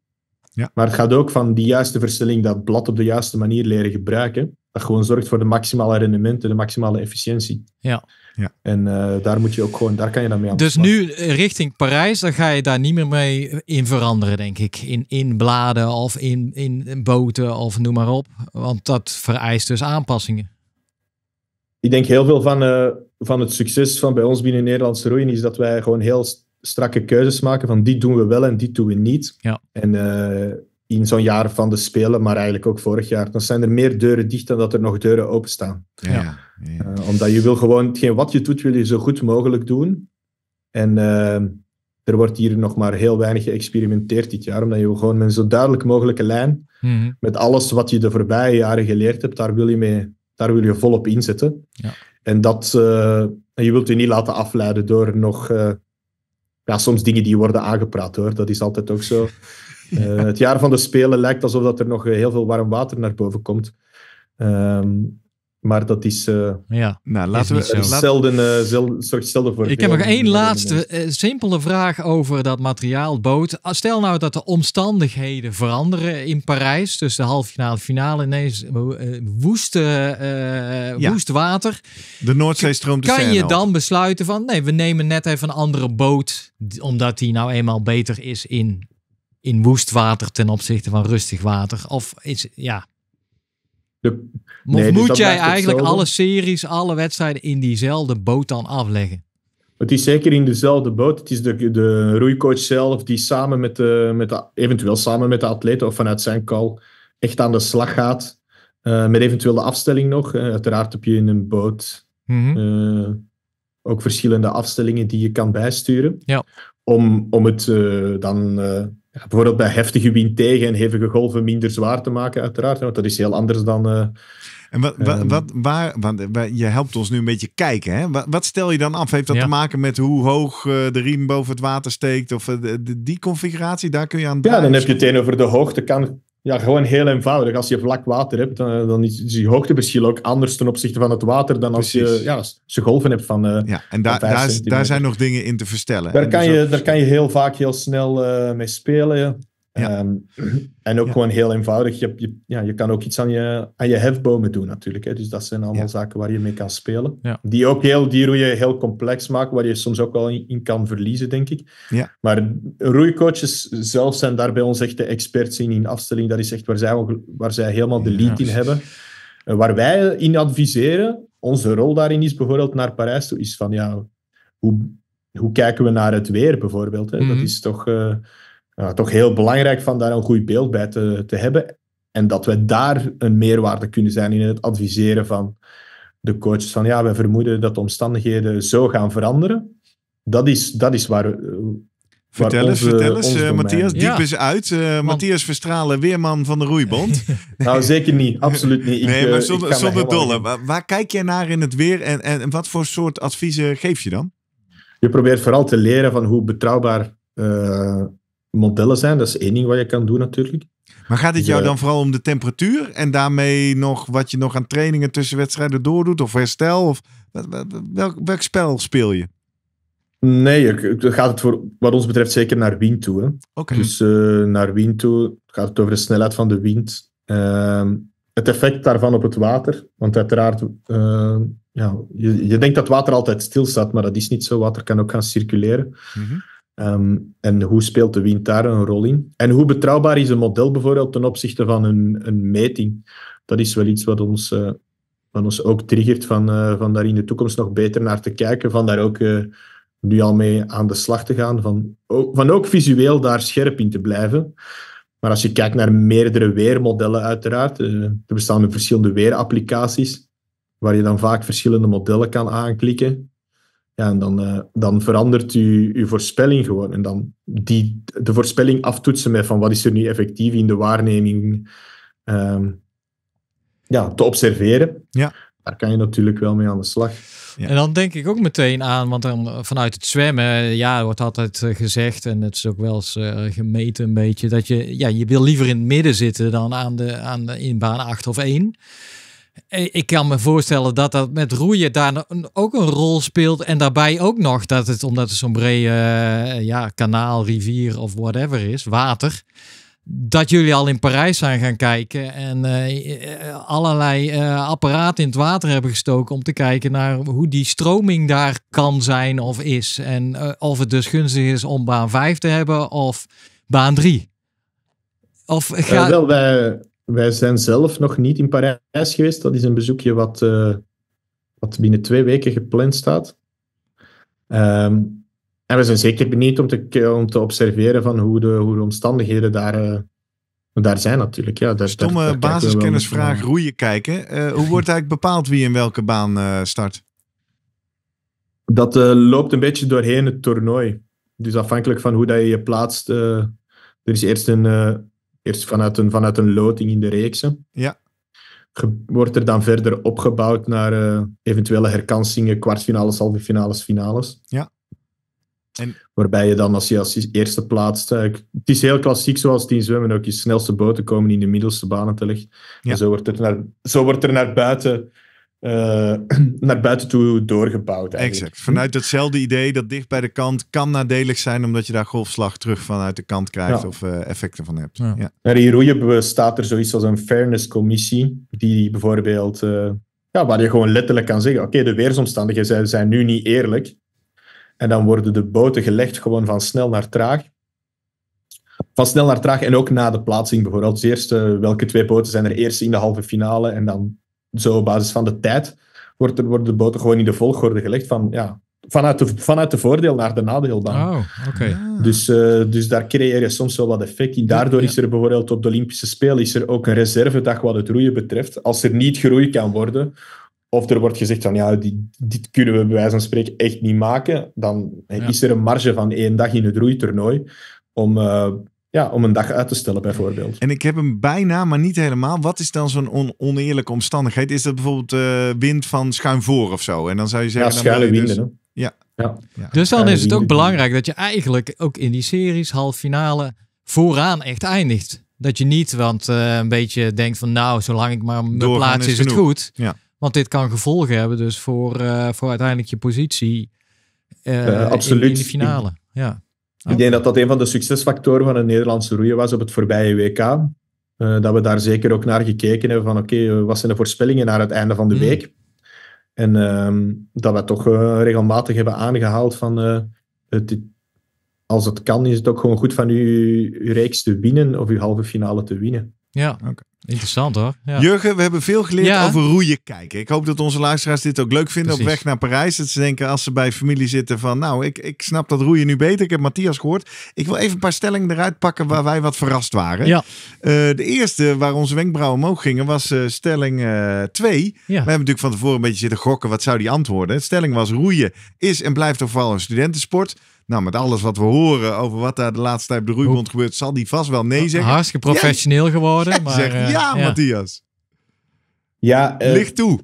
Ja. Maar het gaat ook van die juiste versnelling, dat blad op de juiste manier leren gebruiken. Dat gewoon zorgt voor de maximale rendementen, de maximale efficiëntie. Ja. ja. En eh, daar moet je ook gewoon, daar kan je dan mee aan. Dus nu eh, richting Parijs, dan ga je daar niet meer mee eh, in veranderen, denk ik. In, in bladen of in, in boten of noem maar op. Want dat vereist dus aanpassingen ik denk heel veel van, eh, van het succes van bij ons binnen Nederlandse roeien is dat wij gewoon heel strakke keuzes maken van dit doen we wel en dit doen we niet. Ja. En eh, in zo'n jaar van de Spelen, maar eigenlijk ook vorig jaar, dan zijn er meer deuren dicht dan dat er nog deuren openstaan. Ja. ja. Eh, omdat je wil gewoon, hetgeen wat je doet, wil je zo goed mogelijk doen. En er wordt hier nog maar heel weinig geëxperimenteerd dit jaar, omdat je gewoon met een zo duidelijk mogelijke lijn, mhm. met alles wat je de voorbije jaren geleerd hebt, daar wil je mee daar wil je volop inzetten. Ja. En dat, eh, je wilt je niet laten afleiden door nog eh, ja, soms dingen die worden aangepraat hoor. Dat is altijd ook zo. Eh, het jaar van de Spelen lijkt alsof dat er nog heel veel warm water naar boven komt. Um, maar dat is. Eh, ja, nou, laten is we. Zelden, uh, zelden voor. Ik heb nog één laatste eh, simpele vraag over dat materiaalboot. Ah, stel nou dat de omstandigheden veranderen in Parijs. Dus de halve finale, finale ineens woeste, woest water. De Noordzee stroomt de Kan je dan besluiten van. Nee, we nemen net even een andere boot. Omdat die nou eenmaal beter is in, in woest water ten opzichte van rustig water? Of is. Ja moet dus jij eigenlijk alle series, alle wedstrijden in diezelfde boot dan afleggen? Het is zeker in dezelfde boot. Het is de, de roeicoach zelf die samen met de, met eventueel samen met de atleten of vanuit zijn call echt aan de slag gaat. Eh, met eventueel de afstelling nog. Eh, uiteraard heb je in een boot mhm. eh, ook verschillende afstellingen die je kan bijsturen. Ja. Om, om het dan bijvoorbeeld bij heftige wind tegen en hevige golven minder zwaar te maken, uiteraard. Want dat is heel anders dan. Eh, en wat, wat, ehm, waar, want eh, je helpt ons nu een beetje kijken. Hè? Wat, stel je dan af? Heeft dat te maken met hoe hoog eh, de riem boven het water steekt? Of de, die configuratie, daar kun je aan. Ja, dan heb je het een over de hoogte kan ja, gewoon heel eenvoudig. Als je vlak water hebt, dan, is je hoogteverschil ook anders ten opzichte van het water dan als je, ja, als golven hebt van. Uh, ja, en daar daar, zijn nog dingen in te verstellen. Daar, kan, je, daar kan je heel vaak heel snel eh, mee spelen. Ja. Ehm, en ook gewoon heel eenvoudig. Je, je, ja, je kan ook iets aan je, aan je hefbomen doen natuurlijk. Hè. Dus dat zijn allemaal zaken waar je mee kan spelen. Die ook heel, die roeien heel complex maken, waar je soms ook wel in, kan verliezen, denk ik. Maar roeicoaches zelf zijn daar bij ons echt de experts in, in afstelling. Dat is echt waar zij, waar zij helemaal de lead in hebben. Eh, waar wij in adviseren, onze rol daarin is bijvoorbeeld naar Parijs toe, is van ja, hoe, hoe kijken we naar het weer bijvoorbeeld? Hè? Dat mhm. is toch... Eh, toch heel belangrijk van daar een goed beeld bij te, te hebben. En dat we daar een meerwaarde kunnen zijn in het adviseren van de coaches. Van ja, we vermoeden dat de omstandigheden zo gaan veranderen. Dat is, dat is waar, eh, Vertel eens, vertel eens, eh, Matthias. Diep ja. uit. Eh, Matthias Verstralen, weerman van de Roeibond. nou, zeker niet. Absoluut niet. nee, maar zonder, dolle. Waar, waar kijk jij naar in het weer en, en, wat voor soort adviezen geef je dan? Je probeert vooral te leren van hoe betrouwbaar modellen zijn. Dat is één ding wat je kan doen natuurlijk. Maar gaat het dus, jou eh, dan vooral om de temperatuur en daarmee nog wat je nog aan trainingen tussen wedstrijden doordoet of herstel? Of welk, welk spel speel je? Nee, het gaat het voor, wat ons betreft zeker naar wind toe. Hè. Dus eh, naar wind toe gaat het over de snelheid van de wind. Ehm, het effect daarvan op het water. Want uiteraard, ehm, ja, je, je denkt dat water altijd stilstaat, maar dat is niet zo. Water kan ook gaan circuleren. Mhm. Ehm, en hoe speelt de wind daar een rol in? En hoe betrouwbaar is een model bijvoorbeeld ten opzichte van een, een meting? Dat is wel iets wat ons, eh, wat ons ook triggert van, eh, van daar in de toekomst nog beter naar te kijken. Van daar ook eh, nu al mee aan de slag te gaan. Van, van ook visueel daar scherp in te blijven. Maar als je kijkt naar meerdere weermodellen uiteraard. er bestaan verschillende weerapplicaties. Waar je dan vaak verschillende modellen kan aanklikken. Ja, en dan, eh, dan verandert u, uw voorspelling gewoon. En dan die, de voorspelling aftoetsen met van wat is er nu effectief in de waarneming ehm, ja, te observeren. Ja. Daar kan je natuurlijk wel mee aan de slag. Ja. En dan denk ik ook meteen aan, want dan vanuit het zwemmen, ja, wordt altijd eh, gezegd, en het is ook wel eens eh, gemeten een beetje, dat je, ja, je wil liever in het midden zitten dan aan de, aan de, in baan 8 of 1. Eh, ik kan me voorstellen dat dat met roeien daar ook een rol speelt. En daarbij ook nog dat het, omdat het zo'n brede eh, ja, kanaal, rivier of whatever is, water. Dat jullie al in Parijs zijn gaan kijken en eh, allerlei uh, apparaten in het water hebben gestoken om te kijken naar hoe die stroming daar kan zijn of is. En of het dus gunstig is om baan 5 te hebben of baan 3. Of ga... wel, bij wij zijn zelf nog niet in Parijs geweest. Dat is een bezoekje wat, eh, wat binnen twee weken gepland staat. Ehm, en we zijn zeker benieuwd om te, om te observeren van hoe de, hoe de omstandigheden daar, eh, daar zijn natuurlijk. Ja, daar, Stomme basiskennisvraag roeien kijken. Eh, hoe wordt eigenlijk bepaald wie in welke baan start? Dat loopt een beetje doorheen het toernooi. Dus afhankelijk van hoe dat je je plaatst. er is eerst een Eerst vanuit een, vanuit een loting in de reeksen. Ja. wordt er dan verder opgebouwd naar eh, eventuele herkansingen, kwartfinales, halve finales, finales. Ja. En... Waarbij je dan als je als eerste plaatst... Eh, het is heel klassiek zoals die zwemmen ook. Je snelste boten komen in de middelste banen terecht. Ja. En zo wordt, er naar, zo wordt er naar buiten eh, naar buiten toe doorgebouwd. Eigenlijk. Exact. Vanuit datzelfde idee dat dicht bij de kant kan nadelig zijn, omdat je daar golfslag terug vanuit de kant krijgt of eh, effecten van hebt. Ja. Ja. Hier in Roeien bestaat er zoiets als een fairnesscommissie, die bijvoorbeeld, eh, ja, waar je gewoon letterlijk kan zeggen: oké, de weersomstandigheden zijn, nu niet eerlijk. En dan worden de boten gelegd gewoon van snel naar traag. Van snel naar traag en ook na de plaatsing bijvoorbeeld. Dus eerste, welke twee boten zijn er eerst in de halve finale en dan zo op basis van de tijd wordt er, worden de boten gewoon in de volgorde gelegd van, ja, vanuit, de, vanuit de voordeel naar de nadeel dan. Oh, ah. dus, eh, dus daar creëer je soms wel wat effect Daardoor is er bijvoorbeeld op de Olympische Spelen is er ook een reservedag wat het roeien betreft. Als er niet geroeid kan worden, of er wordt gezegd van ja, die, dit kunnen we bij wijze van spreken echt niet maken, dan is er een marge van één dag in het roeitoernooi om eh, ja, om een dag uit te stellen bijvoorbeeld. En ik heb hem bijna, maar niet helemaal. Wat is dan zo'n oneerlijke omstandigheid? Is dat bijvoorbeeld uh, wind van schuin voor of zo? En dan zou je zeggen... Ja, schuine winden. Dus... Ja. ja. Dus dan is het ook belangrijk dat je eigenlijk ook in die series half finale vooraan echt eindigt. Dat je niet, want eh, een beetje denkt van nou, zolang ik maar mijn plaats is, het goed. Ja. Want dit kan gevolgen hebben dus voor, eh, voor uiteindelijk je positie absoluut. In, in de finale. Ja. Ik denk dat dat een van de succesfactoren van een Nederlandse roeien was op het voorbije WK. Eh, dat we daar zeker ook naar gekeken hebben van oké, okay, eh, wat zijn de voorspellingen naar het einde van de mm. week? En ehm, dat we toch eh, regelmatig hebben aangehaald van als het kan, is het ook gewoon goed van u uw reeks te winnen of uw halve finale te winnen. Ja, oké. Interessant hoor. Ja. Jurgen, we hebben veel geleerd over roeien kijken. Ik hoop dat onze luisteraars dit ook leuk vinden op weg naar Parijs. Dat ze denken als ze bij familie zitten van nou, ik, ik snap dat roeien nu beter. Ik heb Matthias gehoord. Ik wil even een paar stellingen eruit pakken waar wij wat verrast waren. Ja. Eh, de eerste waar onze wenkbrauwen omhoog gingen was eh, stelling 2. Eh, we hebben natuurlijk van tevoren een beetje zitten gokken. Wat zou die antwoorden? De stelling was roeien is en blijft toch vooral een studentensport. Nou, met alles wat we horen over wat daar de laatste tijd op de roeibond gebeurt, zal die vast wel nee zeggen. Hartstikke professioneel geworden. zeg, eh, ja, Matthias. Ja, uh, eh, Licht toe.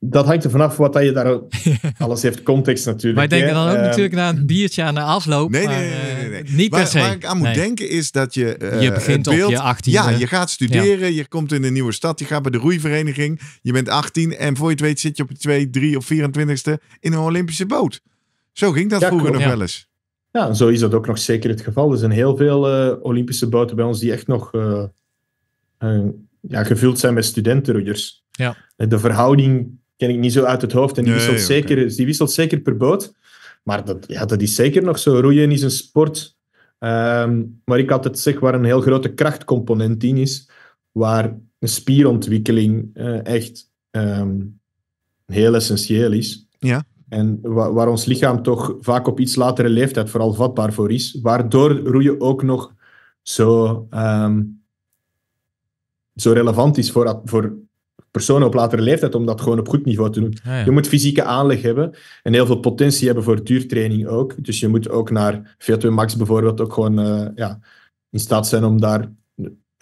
Dat hangt er vanaf wat je daar... Alles heeft context natuurlijk. Maar Wij denken dan ook ehm, natuurlijk naar een biertje aan de afloop. Nee, nee, eh, nee. nee, nee. Niet waar, per se. Waar ik aan moet denken is dat je... je begint op je 18 Ja, je gaat studeren. Je komt in een nieuwe stad. Je gaat bij de roeivereniging. Je bent 18. En voor je het weet zit je op je 2, 3 of 24ste in een Olympische boot. Zo ging dat vroeger nog wel eens. Ja, zo is dat ook nog zeker het geval. Er zijn heel veel eh, Olympische boten bij ons die echt nog eh, eh, ja, gevuld zijn met studentenroeiers. Ja. De verhouding ken ik niet zo uit het hoofd en die, wisselt, zeker, die wisselt zeker per boot. Maar dat, ja, dat is zeker nog zo. Roeien is een sport um, maar ik altijd zeg waar een heel grote krachtcomponent in is, waar een spierontwikkeling echt ehm, heel essentieel is. Ja. En waar, ons lichaam toch vaak op iets latere leeftijd vooral vatbaar voor is. Waardoor roeien ook nog zo, ehm, zo relevant is voor, voor personen op latere leeftijd om dat gewoon op goed niveau te doen. Ah, je moet fysieke aanleg hebben en heel veel potentie hebben voor duurtraining ook. Dus je moet ook naar VO2 max bijvoorbeeld ook gewoon eh, ja, in staat zijn om daar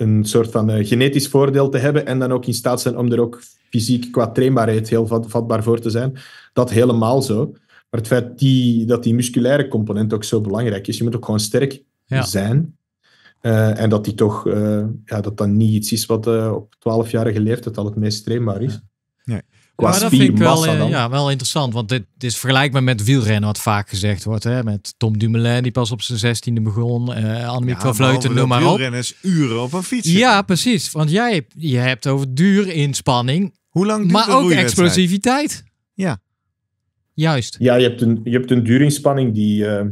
een soort van eh, genetisch voordeel te hebben en dan ook in staat zijn om er ook fysiek qua trainbaarheid heel vatbaar voor te zijn. Dat helemaal zo. Maar het feit die, dat die musculaire component ook zo belangrijk is, je moet ook gewoon sterk zijn. Eh, en dat die toch, eh, ja, dat dan niet iets is wat op 12-jarige leeftijd al het meest trainbaar is. Nee maar dat vind ik wel, eh, ja, wel interessant. Want dit, is vergelijkbaar met wielrennen, wat vaak gezegd wordt. Hè? Met Tom Dumoulin, die pas op zijn zestiende begon. Uh, Annemiek ja, van Vleuten, noem maar op. Wielrenners uren op een fiets. Ja, precies. Want jij je hebt over duur inspanning. Hoe lang duurt Maar ook explosiviteit. Ja. Juist. Ja, je hebt een, je hebt een inspanning die, eh,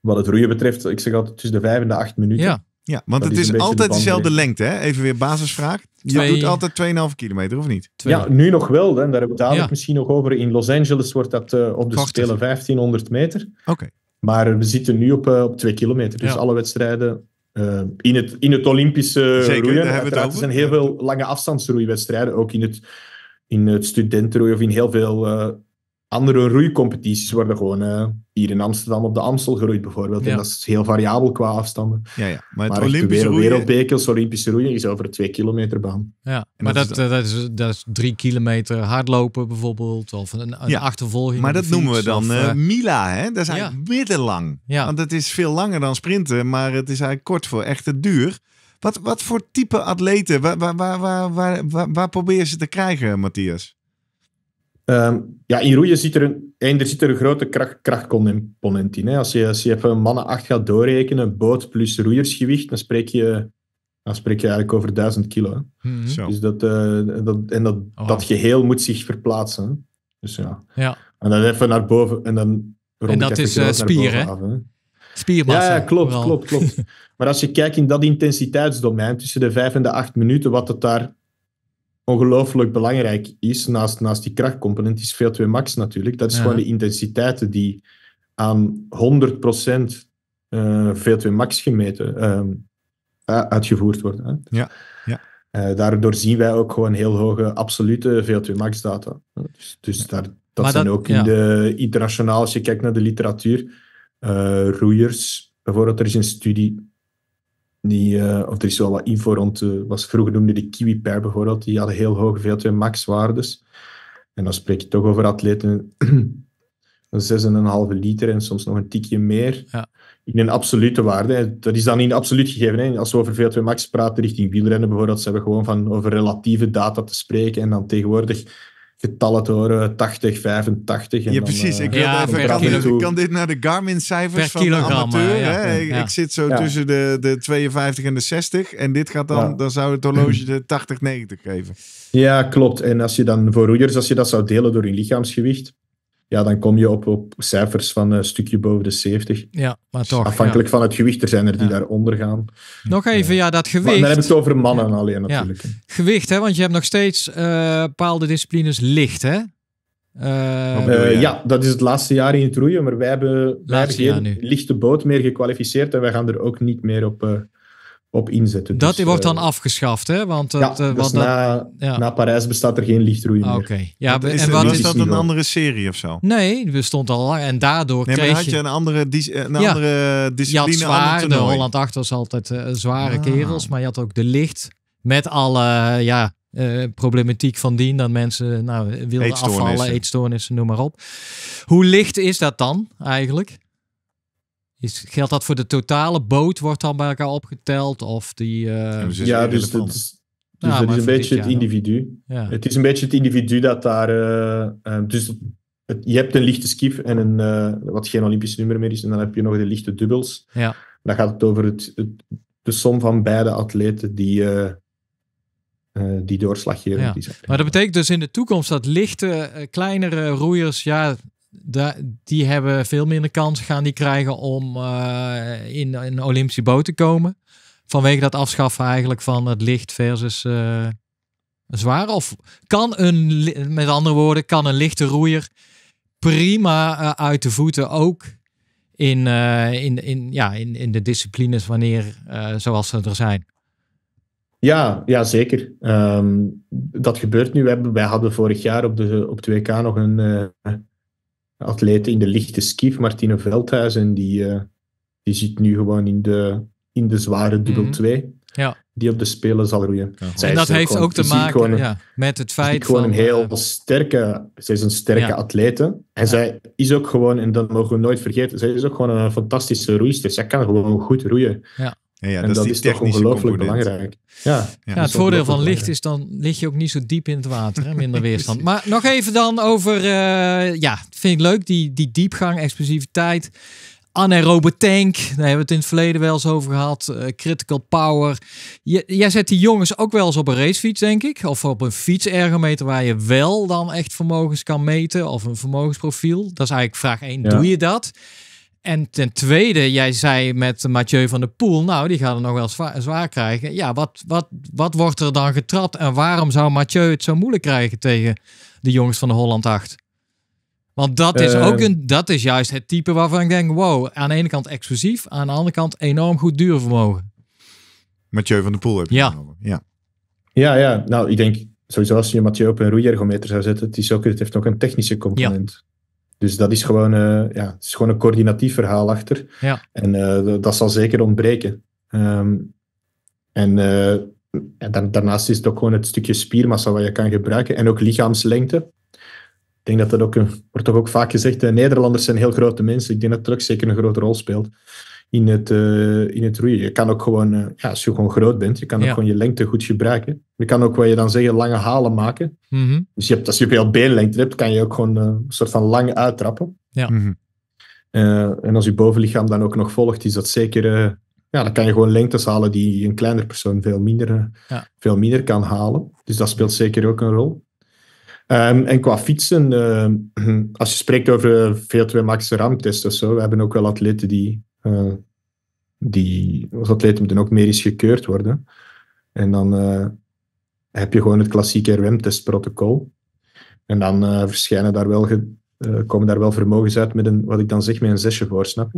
wat het roeien betreft, ik zeg altijd tussen de vijf en de acht minuten. Ja. Ja, want het is, is altijd dezelfde lengte. Hè? Even weer basisvraag. Je dus doet altijd 2,5 kilometer, of niet? Ja, nu nog wel. Hè. Daar hebben we dadelijk misschien nog over. In Los Angeles wordt dat eh, op de Prachtig. Spelen 1500 meter. Oké. Maar we zitten nu op, uh, op 2 kilometer. Dus alle wedstrijden eh, in, het, in het Olympische Zeker, roeien. Daar hebben we het er zijn heel veel lange afstandsroeiwedstrijden. Ook in het, in het studentenroeien of in heel veel andere roeicompetities worden gewoon eh, hier in Amsterdam op de Amstel geroeid, bijvoorbeeld. En dat is heel variabel qua afstanden. Ja, ja. Maar, het Olympische roeien... wereldbekers, Olympische roeien is over een twee kilometer baan. Ja, maar dat, is, eh, dat, is, dat is drie kilometer hardlopen bijvoorbeeld, of een, een ja. achtervolging. Maar dat noemen we dan eh, Mila, hè? Dat is eigenlijk ja. middenlang. Ja. Want het is veel langer dan sprinten, maar het is eigenlijk kort voor echte duur. Wat, wat voor type atleten, waar, waar, waar, waar, waar, waar probeer je ze te krijgen, Matthias? Ehm, ja, in roeien zit er een, eh, er zit er een grote kracht, krachtcomponent in. Hè. Als, je, als je even mannen 8 gaat doorrekenen, boot plus roeiersgewicht, dan spreek je, dan spreek je eigenlijk over 1000 kilo. Hè. Hmm. Dus dat, eh, dat, en dat, oh, dat geheel moet zich verplaatsen. Dus ja. ja. En dan even naar boven en dan rond En dat is eh, spier, hè? Spiermassa. Ja, klopt, klopt, klopt. maar als je kijkt in dat intensiteitsdomein, tussen de 5 en de 8 minuten, wat het daar ongelooflijk belangrijk is, naast, naast die krachtcomponent, is v 2 max natuurlijk. Dat is gewoon de intensiteiten die aan 100% uh, 2 max gemeten ehm, uitgevoerd worden. Hè. Ja, ja. Eh, daardoor zien wij ook gewoon heel hoge absolute v 2 max data. Dus, dus daar, dat zijn ook in de internationaal, als je kijkt naar de literatuur, eh, roeiers. Bijvoorbeeld, er is een studie die, eh, of er is wel wat info rond, eh, was vroeger noemde de Kiwi Pair bijvoorbeeld, die hadden heel hoge VO2 max waardes. En dan spreek je toch over atleten 6,5 liter en soms nog een tikje meer. Ja. In een absolute waarde. Dat is dan in absoluut gegeven. Hè. Als we over VO2 max praten richting wielrennen bijvoorbeeld, zijn we gewoon van over relatieve data te spreken. En dan tegenwoordig getallen te horen, 80, 85. En ja, precies. Eh, ik, ja, even, kan, dit, dit naar de Garmin-cijfers van de eh, amateur? Ik, zit zo tussen de, de 52 en de 60. En dit gaat dan, dan zou het horloge de 80, 90 geven. Ja, klopt. En als je dan voor roeiers, als je dat zou delen door je lichaamsgewicht, ja, dan kom je op, op cijfers van een stukje boven de 70. Ja, maar toch. Afhankelijk van het gewicht, er zijn er die ja. daaronder gaan. Nog even, ja, dat gewicht. Maar dan hebben we het over mannen alleen natuurlijk. Gewicht, hè, want je hebt nog steeds eh, bepaalde disciplines licht, hè? Eh, eh, ja, dat is het laatste jaar in het roeien, maar wij hebben, wij hebben geen lichte boot meer gekwalificeerd en wij gaan er ook niet meer op op inzetten. Dat dus, wordt dan eh, afgeschaft, hè? Want, eh, dus na, ja. na, Parijs bestaat er geen lichtroei meer. Oké. Ja, en is, wat is dat een andere serie of zo? Nee, die bestond al lang en daardoor nee, kreeg maar had je een andere, eh, een ja. andere discipline. Je de Holland 8 was altijd zware ah. kerels, maar je had ook de licht met alle ja, problematiek van dien. Dat mensen nou, wilden eetstoornissen. afvallen, eetstoornissen, noem maar op. Hoe licht is dat dan eigenlijk? Is, geldt dat voor de totale boot, wordt dan bij elkaar opgeteld? Of die, eh, dus ja, dus, dat, is een beetje het individu. Ja. Het is een beetje het individu dat daar. Eh, eh, dus je hebt een lichte skif en een, wat geen Olympisch nummer meer is, en dan heb je nog de lichte dubbels. Ja. Dan gaat het over het, het de som van beide atleten die. Uh, die doorslaggevend ja. is. Maar dat betekent dus in de toekomst dat lichte, kleinere roeiers, ja, die hebben veel minder kans gaan die krijgen om eh, in een Olympische boot te komen. Vanwege dat afschaffen eigenlijk van het licht versus uh, zwaar. Of kan een, met andere woorden, kan een lichte roeier prima eh, uit de voeten ook in, in, in, ja, in, in de disciplines wanneer, zoals ze er zijn? Ja, ja zeker. Ehm, dat gebeurt nu. Wij, wij hadden vorig jaar op de, op de WK nog een atleten in de lichte skief, Martine Veldhuizen, die, eh, die zit nu gewoon in de, in de zware dubbel 2. Mhm. Ja. Die op de spelen zal roeien. en dat heeft ook te maken ja, met het feit. gewoon van, een heel eh, sterke. Zij is een sterke ja. atlete. En zij is ook gewoon, en dat mogen we nooit vergeten, zij is ook gewoon een fantastische roeister. Zij kan gewoon goed roeien. Ja, en dat, is, toch ongelooflijk belangrijk. Ja, ja het voordeel van licht is dan lig je ook niet zo diep in het water, hè? minder weerstand. Maar nog even dan over, eh, ja, vind ik leuk, die, die diepgang, explosiviteit. Anaerobe tank, daar hebben we het in het verleden wel eens over gehad. Eh, critical power. J jij zet die jongens ook wel eens op een racefiets, denk ik. Of op een Ergometer waar je wel dan echt vermogens kan meten. Of een vermogensprofiel. Dat is eigenlijk vraag 1. Doe je dat? En ten tweede, jij zei met Mathieu van der Poel, nou, die gaat er nog wel zwaar, zwaar, krijgen. Ja, wat, wat, wat wordt er dan getrapt en waarom zou Mathieu het zo moeilijk krijgen tegen de jongens van de Holland 8? Want dat is, ook eh. een, dat is juist het type waarvan ik denk, wow, aan de ene kant exclusief, aan de andere kant enorm goed duurvermogen. Mathieu van der Poel heb je ja. ja. Ja, ja. Nou, ik denk sowieso als je Mathieu op een roeiergometer zou zetten, die ook, het heeft ook een technische component. Ja. Dus dat is gewoon, eh, ja, is gewoon een coördinatief verhaal achter. Ja. En eh, dat zal zeker ontbreken. Um, en eh, daarnaast is het ook gewoon het stukje spiermassa wat je kan gebruiken. En ook lichaamslengte. Ik denk dat dat ook, een, wordt toch ook vaak gezegd, de Nederlanders zijn heel grote mensen. Ik denk dat dat ook zeker een grote rol speelt in het, eh, in het roeien. Je kan ook gewoon, eh, ja, als je gewoon groot bent, je kan ook gewoon je lengte goed gebruiken. Je kan ook wat je dan zeggen, lange halen maken. Mhm. Dus je hebt, als je veel beenlengte hebt, kan je ook gewoon eh, een soort van lang uittrappen. Ja. Mhm. en als je bovenlichaam dan ook nog volgt, is dat zeker, ja, dan kan je gewoon lengtes halen die een kleiner persoon veel minder, veel minder kan halen. Dus dat speelt zeker ook een rol. Ehm, en qua fietsen, ehm, als je spreekt over VO2 max ramtest of zo, we hebben ook wel atleten die uh, die als atleet moeten ook medisch gekeurd worden. En dan eh, heb je gewoon het klassieke rm testprotocol En dan eh, verschijnen daar wel komen daar wel vermogens uit met een, wat ik dan zeg, met een zesje voor, snap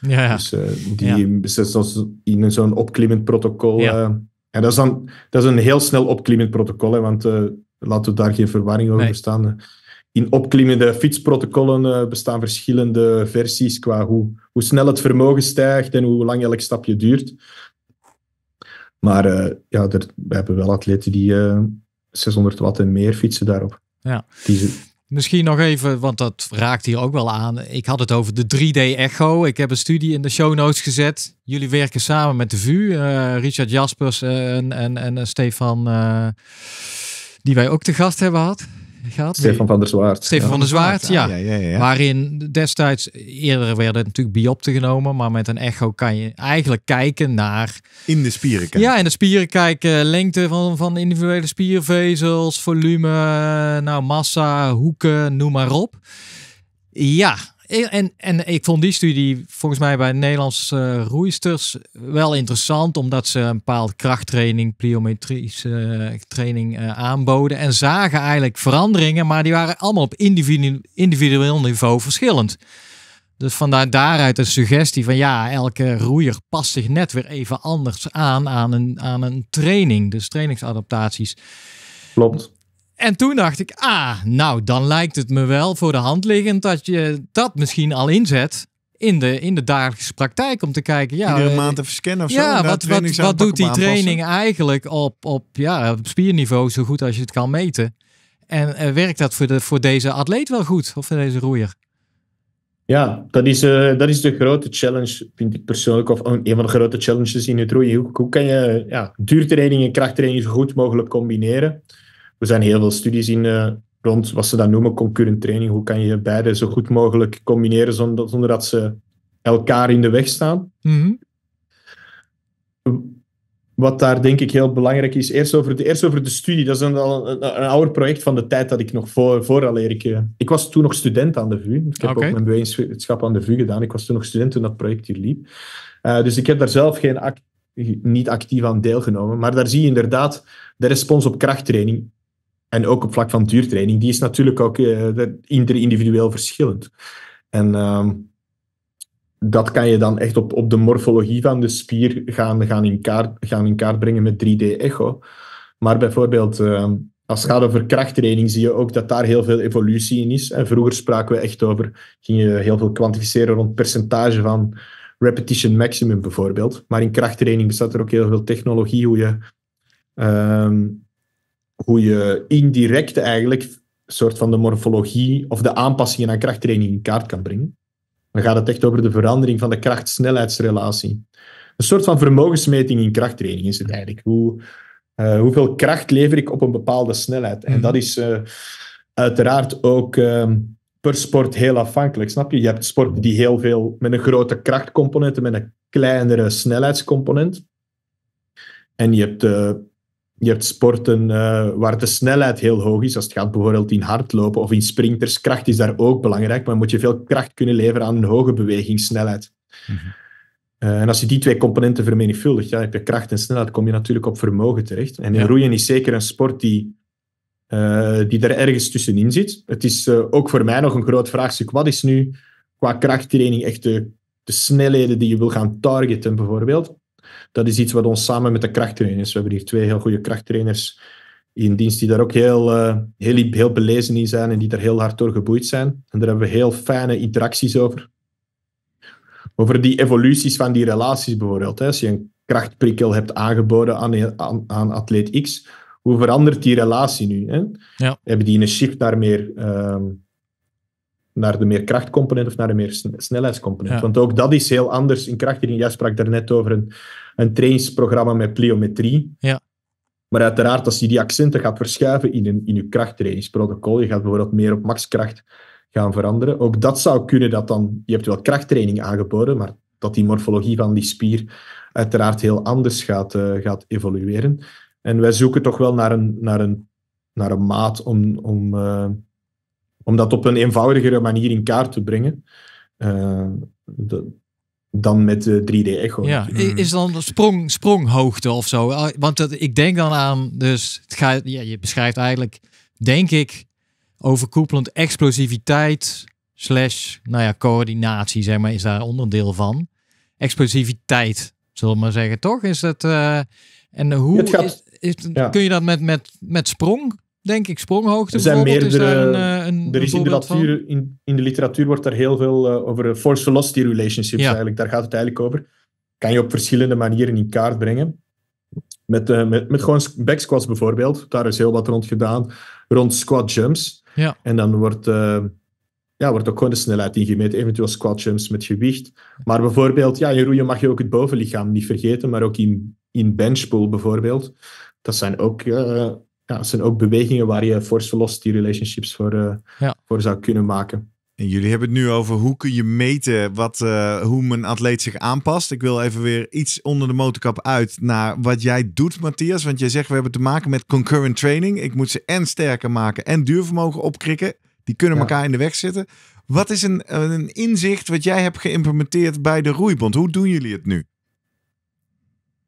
Ja, ja. Dus die ja. in zo'n opklimmend protocol. en dat is dan dat is een heel snel opklimmend protocol, hè, want laten we daar geen verwarring over nee. bestaan in opklimmende fietsprotocollen eh, bestaan verschillende versies qua hoe, hoe snel het vermogen stijgt en hoe lang elk stapje duurt. Maar eh, ja, er, we hebben wel atleten die 600 eh, watt en meer fietsen daarop. Ja. Die, Misschien nog even, want dat raakt hier ook wel aan. Ik had het over de 3D-echo. Ik heb een studie in de show notes gezet. Jullie werken samen met de VU, Richard Jaspers en, en, en Stefan, die wij ook te gast hebben gehad gehad. Stefan van der Zwaard. Stefan ja. van der Zwaard, ja. Waarin destijds, eerder werden natuurlijk biopten genomen, maar met een echo kan je eigenlijk kijken naar... In de spieren kijken. Ja, in de spieren kijken. Lengte van, van individuele spiervezels, volume, nou massa, hoeken, noem maar op. Ja, en, en ik vond die studie volgens mij bij Nederlandse eh, roeisters wel interessant, omdat ze een bepaald krachttraining, pliometrische eh, training eh, aanboden en zagen eigenlijk veranderingen, maar die waren allemaal op individueel niveau verschillend. Dus vandaar daaruit de suggestie van ja, elke roeier past zich net weer even anders aan aan een, aan een training, dus trainingsadaptaties. Klopt. En toen dacht ik, ah, nou dan lijkt het me wel voor de hand liggend dat je dat misschien al inzet in de, in de dagelijkse praktijk om te kijken. Ja, Iedere eh, maand even scannen of zo. Ja, wat, wat, wat doet die training eigenlijk op, op, ja, op spierniveau zo goed als je het kan meten? En eh, werkt dat voor, de, voor deze atleet wel goed of voor deze roeier? Ja, dat is, uh, dat is de grote challenge, vind ik persoonlijk. Of een van de grote challenges in het roeien. Hoe, hoe kan je ja, duurtraining en krachttraining zo goed mogelijk combineren? er zijn heel veel studies in eh, rond wat ze dat noemen concurrent training. Hoe kan je beide zo goed mogelijk combineren zonder, zonder dat ze elkaar in de weg staan? Mhm. Wat daar denk ik heel belangrijk is, eerst over de, eerst over de studie. Dat is een, een, een, ouder project van de tijd dat ik nog voor, leer. ik... Eh, ik was toen nog student aan de VU. Ik heb ook mijn wetenschap aan de VU gedaan. Ik was toen nog student toen dat project hier liep. Eh, dus ik heb daar zelf geen act, niet actief aan deelgenomen. Maar daar zie je inderdaad de respons op krachttraining. En ook op vlak van duurtraining, die is natuurlijk ook uh, eh, individueel verschillend. En ehm, dat kan je dan echt op, op de morfologie van de spier gaan, gaan, in kaart, gaan in kaart brengen met 3D-echo. Maar bijvoorbeeld, ehm, als het gaat over krachttraining, zie je ook dat daar heel veel evolutie in is. En vroeger spraken we echt over, ging je heel veel kwantificeren rond percentage van repetition maximum bijvoorbeeld. Maar in krachttraining bestaat er ook heel veel technologie, hoe je ehm, hoe je indirect eigenlijk soort van de morfologie of de aanpassingen aan krachttraining in kaart kan brengen. Dan gaat het echt over de verandering van de kracht-snelheidsrelatie. Een soort van vermogensmeting in krachttraining is het mhm. eigenlijk. Hoe, eh, hoeveel kracht lever ik op een bepaalde snelheid? En mhm. dat is eh, uiteraard ook ehm, per sport heel afhankelijk. Snap je? Je hebt sporten die heel veel met een grote krachtcomponent en met een kleinere snelheidscomponent. En je hebt eh, je hebt sporten eh, waar de snelheid heel hoog is. Als het gaat bijvoorbeeld in hardlopen of in sprinters. Kracht is daar ook belangrijk, maar moet je veel kracht kunnen leveren aan een hoge bewegingssnelheid. Mhm. Eh, en als je die twee componenten vermenigvuldigt, ja, heb je kracht en snelheid, kom je natuurlijk op vermogen terecht. En roeien is zeker een sport die, uh, die daar ergens tussenin zit. Het is ook voor mij nog een groot vraagstuk. Wat is nu qua krachttraining echt de, de snelheden die je wil gaan targeten, bijvoorbeeld? dat is iets wat ons samen met de krachttrainers, we hebben hier twee heel goede krachttrainers in dienst die daar ook heel, eh, heel, heel belezen in zijn en die daar heel hard door geboeid zijn. En daar hebben we heel fijne interacties over. Over die evoluties van die relaties bijvoorbeeld. Hè. Als je een krachtprikkel hebt aangeboden aan, aan, atleet X, hoe verandert die relatie nu? Hè? Ja. Hebben die een shift naar meer... Ehm, naar de meer krachtcomponent of naar de meer snelheidscomponent. Want ook dat is heel anders in krachttraining. Jij sprak daarnet over een, een trainingsprogramma met pliometrie. Ja. Maar uiteraard, als je die accenten gaat verschuiven in, een, in je krachttrainingsprotocol, je gaat bijvoorbeeld meer op maxkracht gaan veranderen. Ook dat zou kunnen dat dan, je hebt wel krachttraining aangeboden, maar dat die morfologie van die spier uiteraard heel anders gaat, eh, gaat evolueren. En wij zoeken toch wel naar een, naar een, naar een maat om, om, eh, om dat op een eenvoudigere manier in kaart te brengen. Eh, de, dan met de 3D-echo. Ja. Is dan sprong, spronghoogte of zo? Ah, want dat, ik denk dan aan, dus het gaat, ja, je beschrijft eigenlijk, denk ik, overkoepelend explosiviteit slash, nou ja, coördinatie, zeg maar, is daar onderdeel van. Explosiviteit, zullen we maar zeggen, toch? Is dat, eh, en hoe gaat, is, is, kun je dat met, met, met sprong? denk ik. Spronghoogte er zijn meerdere, eh, een, Er is in, de literatuur, in, in, de literatuur wordt er heel veel eh, over eh, force-velocity relationships ja. eigenlijk. Daar gaat het eigenlijk over. Kan je op verschillende manieren in kaart brengen. Met, met, met gewoon back squats bijvoorbeeld. Daar is heel wat rond gedaan. Rond squat jumps. Ja. En dan wordt, ja, wordt ook gewoon de snelheid ingemeten. Eventueel squat jumps met gewicht. Maar bijvoorbeeld, ja, in roeien mag je ook het bovenlichaam niet vergeten. Maar ook in, in pull bijvoorbeeld. Dat zijn ook ja, het zijn ook bewegingen waar je force velocity relationships voor, eh, voor zou kunnen maken. En jullie hebben het nu over hoe kun je meten wat, eh, hoe een atleet zich aanpast. Ik wil even weer iets onder de motorkap uit naar wat jij doet, Matthias. Want jij zegt we hebben te maken met concurrent training. Ik moet ze en sterker maken en duurvermogen opkrikken. Die kunnen elkaar in de weg zitten. Wat is een, een inzicht wat jij hebt geïmplementeerd bij de roeibond? Hoe doen jullie het nu?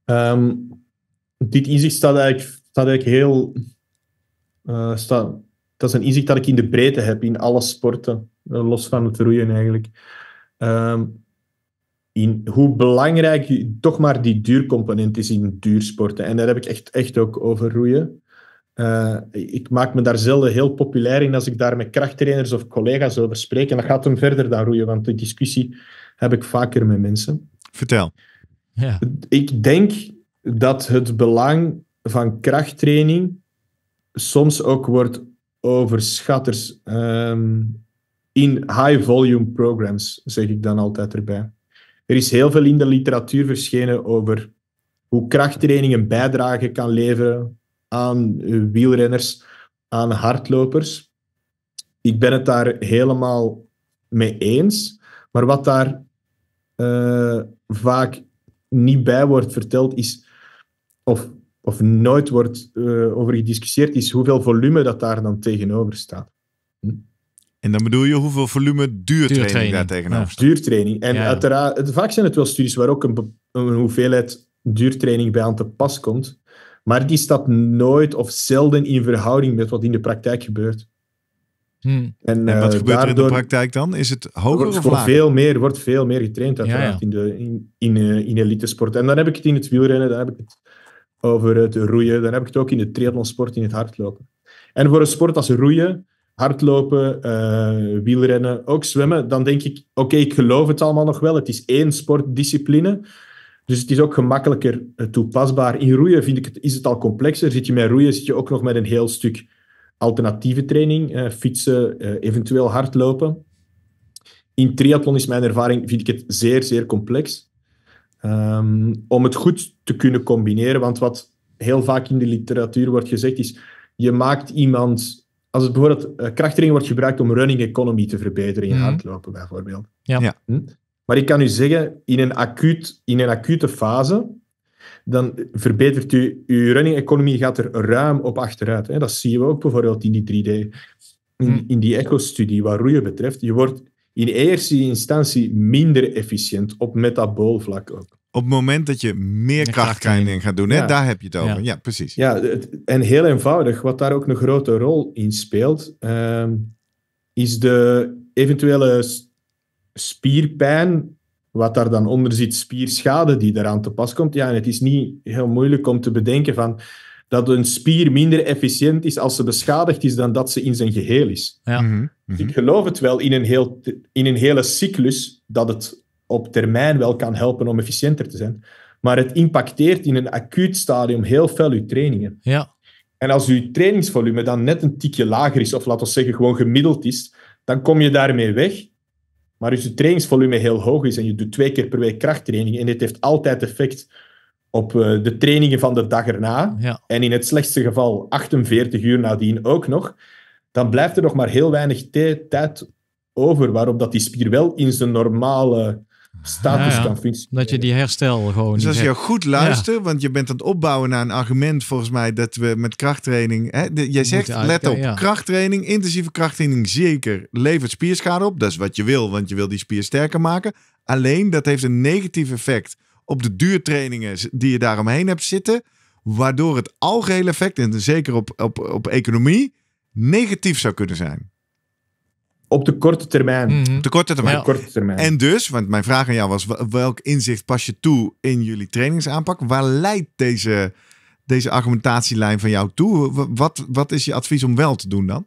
Ehm, dit inzicht staat eigenlijk staat eigenlijk heel... Uh, dat is een inzicht dat ik in de breedte heb, in alle sporten, eh, los van het roeien eigenlijk. Ehm, in hoe belangrijk toch maar die duurcomponent is in duursporten. En daar heb ik echt, echt ook over roeien. Eh, ik maak me daar zelden heel populair in als ik daar met krachttrainers of collega's over spreek. En dat gaat hem verder dan roeien, want die discussie heb ik vaker met mensen. Vertel. Ja. Ik denk dat het belang van krachttraining soms ook wordt overschatters ehm, in high volume programs, zeg ik dan altijd erbij. Er is heel veel in de literatuur verschenen over hoe krachttraining een bijdrage kan leveren aan wielrenners, aan hardlopers. Ik ben het daar helemaal mee eens, maar wat daar eh, vaak niet bij wordt verteld is, of of nooit wordt uh, over gediscussieerd, is hoeveel volume dat daar dan tegenover staat. Hm? En dan bedoel je hoeveel volume duurtraining, duurtraining. daar tegenover staat? Duurtraining. En uiteraard, vaak zijn het wel studies waar ook een, hoeveelheid duurtraining bij aan te pas komt. Maar die staat nooit of zelden in verhouding met wat in de praktijk gebeurt. Hm. En, wat eh, gebeurt er in de praktijk dan? Is het hoger wordt of Veel meer, wordt veel meer getraind uiteraard in, de, in, in eh, elite sport. En dan heb ik het in het wielrennen, dan heb ik het over het roeien. Dan heb ik het ook in de triathlonsport, in het hardlopen. En voor een sport als roeien, hardlopen, eh, wielrennen, ook zwemmen, dan denk ik, oké, ik geloof het allemaal nog wel. Het is één sportdiscipline. Dus het is ook gemakkelijker eh, toepasbaar. In roeien vind ik het, is het al complexer. Zit je met roeien, zit je ook nog met een heel stuk alternatieve training. Eh, fietsen, eventueel hardlopen. In triathlon is mijn ervaring, vind ik het zeer, zeer complex. Ehm, om het goed te kunnen combineren. Want wat heel vaak in de literatuur wordt gezegd is, je maakt iemand... Als het bijvoorbeeld uh, eh, krachttraining wordt gebruikt om running economy te verbeteren in mm hardlopen bijvoorbeeld. Ja. Hm? Maar ik kan u zeggen, in een, acuut, in een acute fase, dan verbetert u, uw running economy gaat er ruim op achteruit. Hè? Dat zien we ook bijvoorbeeld in die 3D, mhm. in, die echo-studie wat roeien betreft. Je wordt in eerste instantie minder efficiënt op metaboolvlak ook op het moment dat je meer krachttraining gaat doen, daar heb je het over. Ja, precies. Ja, en heel eenvoudig, wat daar ook een grote rol in speelt, ehm, is de eventuele spierpijn, wat daar dan onder zit, spierschade die daaraan te pas komt. Ja, en het is niet heel moeilijk om te bedenken van dat een spier minder efficiënt is als ze beschadigd is dan dat ze in zijn geheel is. Ja. Mhm, Ik mhm. geloof het wel in een, heel, in een hele cyclus dat het op termijn wel kan helpen om efficiënter te zijn. Maar het impacteert in een acuut stadium heel veel uw trainingen. Ja. En als uw trainingsvolume dan net een tikje lager is, of laten we zeggen gewoon gemiddeld is, dan kom je daarmee weg. Maar als je trainingsvolume heel hoog is en je doet twee keer per week krachttraining en dit heeft altijd effect op eh, de trainingen van de dag erna, en in het slechtste geval 48 uur nadien ook nog, dan blijft er nog maar heel weinig tijd over waarop dat die spier wel in zijn normale status Dat je die herstel gewoon. Dus als je goed luistert, want je bent aan het opbouwen naar een argument volgens mij dat we met krachttraining. Hè, jij zegt, let op, krachttraining, intensieve krachttraining zeker levert spierschade op. Dat is wat je wil, want je wil die spier sterker maken. Alleen dat heeft een negatief effect op de duurtrainingen die je daaromheen hebt zitten. Waardoor het algehele effect, en zeker op, op, op economie, negatief zou kunnen zijn. Op de korte termijn. Mhm. de korte termijn. korte termijn. En dus, want mijn vraag aan jou was: welk inzicht pas je toe in jullie trainingsaanpak? Waar leidt deze, deze argumentatielijn van jou toe? Wat, wat is je advies om wel te doen dan?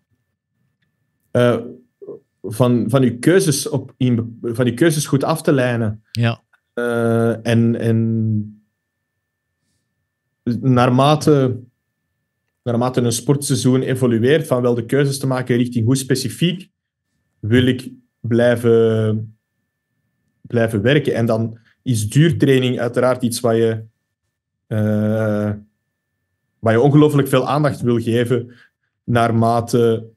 Eh, van, van, uw keuzes op, in, van die keuzes goed af te lijnen. Ja. Uh, en, en naarmate, naarmate een sportseizoen evolueert, van wel de keuzes te maken richting hoe specifiek wil ik blijven, blijven werken? En dan is duurtraining uiteraard iets waar je, eh, waar je ongelooflijk veel aandacht wil geven naarmate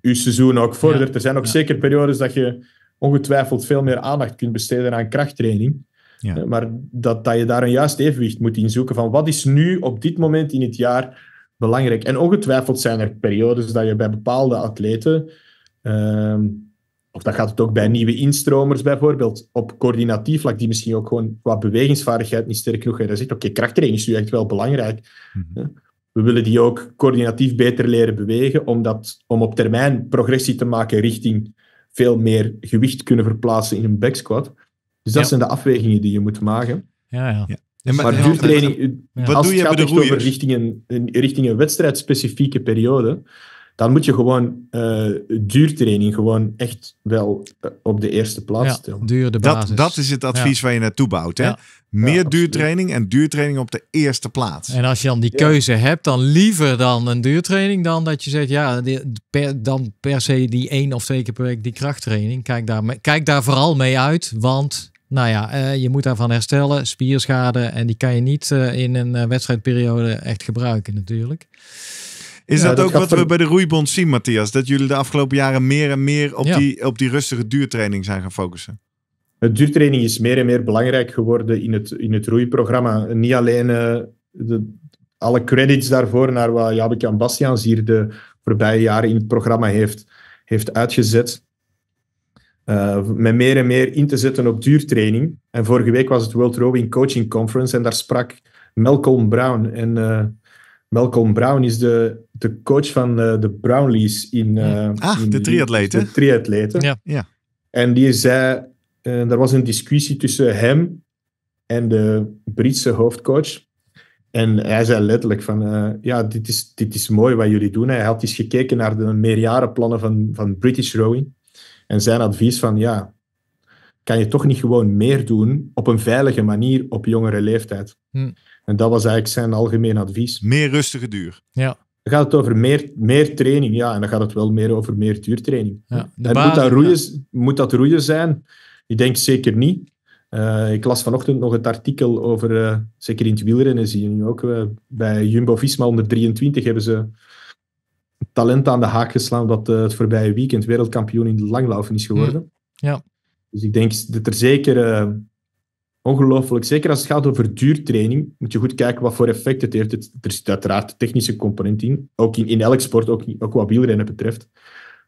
je seizoen ook vordert. er zijn ook zeker periodes dat je ongetwijfeld veel meer aandacht kunt besteden aan krachttraining. Eh, maar dat, dat je daar een juist evenwicht moet in zoeken van wat is nu op dit moment in het jaar belangrijk. En ongetwijfeld zijn er periodes dat je bij bepaalde atleten Ehm, of dan gaat het ook bij nieuwe instromers bijvoorbeeld, op coördinatief vlak, die misschien ook gewoon qua bewegingsvaardigheid niet sterk genoeg zijn. Dan zegt, oké, krachttraining is nu echt wel belangrijk. Mhm. We willen die ook coördinatief beter leren bewegen, omdat, om op termijn progressie te maken richting veel meer gewicht kunnen verplaatsen in een back squat. Dus dat zijn de afwegingen die je moet maken. Ja, ja. ja. doe maar, maar duurtraining, ja. als Wat doe je het gaat bij de over richting een, richting een wedstrijdspecifieke periode, dan moet je gewoon uh, duurtraining gewoon echt wel eh, op de eerste plaats ja, stellen. Duur de basis. Dat, is het advies waar je naartoe bouwt. Hè? Meer duurtraining en duurtraining op de eerste plaats. En als je dan die keuze hebt, dan liever dan een duurtraining dan dat je zegt, ja, dan per se die één of twee keer per week die krachttraining. Kijk daar, kijk daar vooral mee uit, want nou ja, eh, je moet daarvan herstellen, spierschade en die kan je niet in een wedstrijdperiode echt gebruiken natuurlijk. Is dat, ook wat we bij de roeibond zien, Matthias? Dat jullie de afgelopen jaren meer en meer op, die, op die rustige duurtraining zijn gaan focussen? De duurtraining is meer en meer belangrijk geworden in het, in het roeiprogramma. Niet alleen eh, de, alle credits daarvoor naar wat Jabeke en Bastiaans hier de voorbije jaren in het programma heeft, heeft uitgezet. Eh, met meer en meer in te zetten op duurtraining. En vorige week was het World Rowing Coaching Conference en daar sprak Malcolm Brown en... Eh, Malcolm Brown is de, de coach van eh, de Brownlees in... Eh, ah, in de triatleten. De triatleten. Ja. ja. En die zei... Uh, er was een discussie tussen hem en de Britse hoofdcoach. En hij zei letterlijk van, ja, dit is, dit is mooi wat jullie doen. Hij had eens gekeken naar de meerjarenplannen van, van British Rowing. En zijn advies van, ja, kan je toch niet gewoon meer doen op een veilige manier op jongere leeftijd? Hm. En dat was eigenlijk zijn algemeen advies. Meer rustige duur. Ja. Dan gaat het over meer, meer training, ja. En dan gaat het wel meer over meer duurtraining. Ja, moet, dat roeien, moet dat roeien zijn? Ik denk zeker niet. Eh, ik las vanochtend nog het artikel over, uh, zeker in het wielrennen zie je nu ook, eh, bij Jumbo-Visma onder 23 hebben ze talent aan de haak geslaan dat het voorbije weekend wereldkampioen in de langlaufen is geworden. Ja. Dus ik denk dat er zeker Ongelooflijk. Zeker als het gaat over duurtraining, moet je goed kijken wat voor effect het heeft. er zit uiteraard de technische component in, ook in, in elk sport, ook, ook wat wielrennen betreft.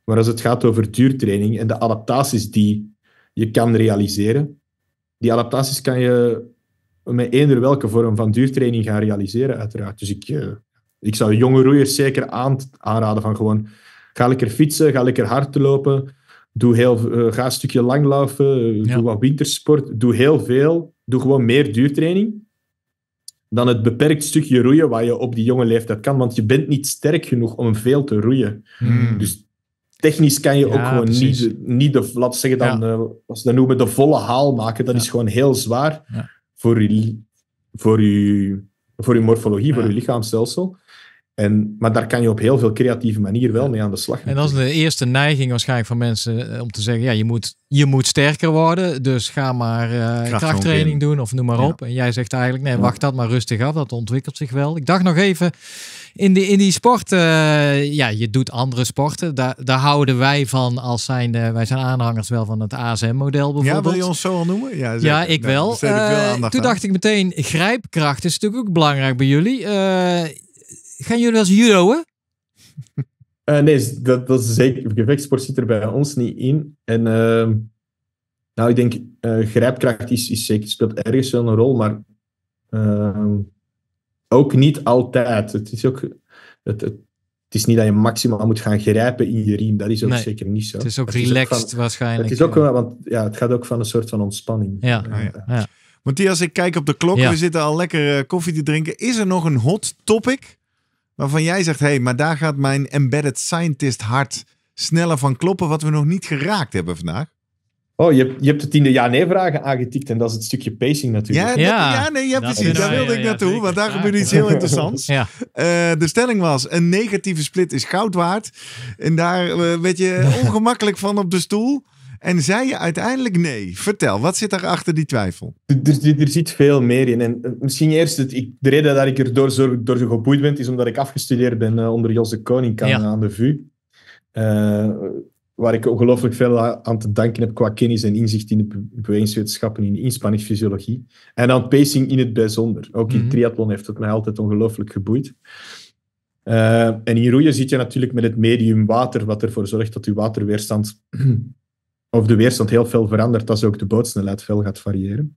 Maar als het gaat over duurtraining en de adaptaties die je kan realiseren, die adaptaties kan je met eender welke vorm van duurtraining gaan realiseren, uiteraard. Dus ik, eh, ik zou jonge roeiers zeker aan, aanraden van gewoon ga lekker fietsen, ga lekker hard lopen, Doe heel, eh, ga een stukje langlopen, eh, ja. doe wat wintersport, doe heel veel. Doe gewoon meer duurtraining dan het beperkt stukje roeien waar je op die jonge leeftijd kan. Want je bent niet sterk genoeg om veel te roeien. Hmm. Dus technisch kan je ook gewoon niet, niet de, laten zeggen dan, ja. uh, noemen, de volle haal maken. Dat is gewoon heel zwaar voor voor, je, voor je morfologie, voor je lichaamstelsel. En, maar daar kan je op heel veel creatieve manier wel mee aan de slag. En dat is de eerste neiging waarschijnlijk van mensen eh, om te zeggen: ja, je moet, je moet sterker worden, dus ga maar eh, krachttraining doen of noem maar op. En jij zegt eigenlijk: nee, wacht dat maar rustig af, dat ontwikkelt zich wel. Ik dacht nog even: in, de, in die sport, eh, ja, je doet andere sporten. Daar, daar houden wij van als zijn, wij zijn aanhangers wel van het ASM-model bijvoorbeeld. Ja, wil je ons zo al noemen? Ja, ik wel. toen dacht ik meteen: grijpkracht is natuurlijk ook belangrijk bij jullie gaan jullie wel eens judoën? Eh, nee, dat, dat is zeker. Gevechtsport zit er bij ons niet in. En ehm, nou, ik denk, eh, grijpkracht is, is zeker, speelt ergens wel een rol, maar ehm, ook niet altijd. Het is ook. Het, het, is niet dat je maximaal moet gaan grijpen in je riem. Dat is ook zeker niet zo. Het is ook relaxed waarschijnlijk. Het, is ook, want, ja, het gaat ook van een soort van ontspanning. ja. Ah, ja. ja. ik kijk op de klok. We zitten al lekker eh, koffie te drinken. Is er nog een hot topic? waarvan jij zegt: hé, hey, maar daar gaat mijn embedded scientist hart sneller van kloppen, wat we nog niet geraakt hebben vandaag? Oh, je hebt, je hebt de tiende jaar nee vragen aangetikt en dat is het stukje pacing natuurlijk. Ja, ja. Dat, ja nee, precies. daar wilde ik naartoe, want daar gebeurt iets heel interessants. Eh, de stelling was, een negatieve split is goud waard. En daar uh, werd je ongemakkelijk van op de stoel. En zei je uiteindelijk nee. Vertel, wat zit achter die twijfel? Er, er zit veel meer in. En eh, misschien eerst, het, ik, de reden dat ik er door door zo geboeid ben, is omdat ik afgestudeerd ben eh, onder Josse Koning eh, aan de VU. waar ik ongelooflijk veel aan te danken heb qua kennis en inzicht in de bewegingswetenschappen, in inspanningsfysiologie. En dan pacing in het bijzonder. Ook in mhm. triathlon heeft het mij altijd ongelooflijk geboeid. en in roeien zit je natuurlijk met het medium water, wat ervoor zorgt dat je waterweerstand of de weerstand heel veel verandert als ook de bootsnelheid veel gaat variëren.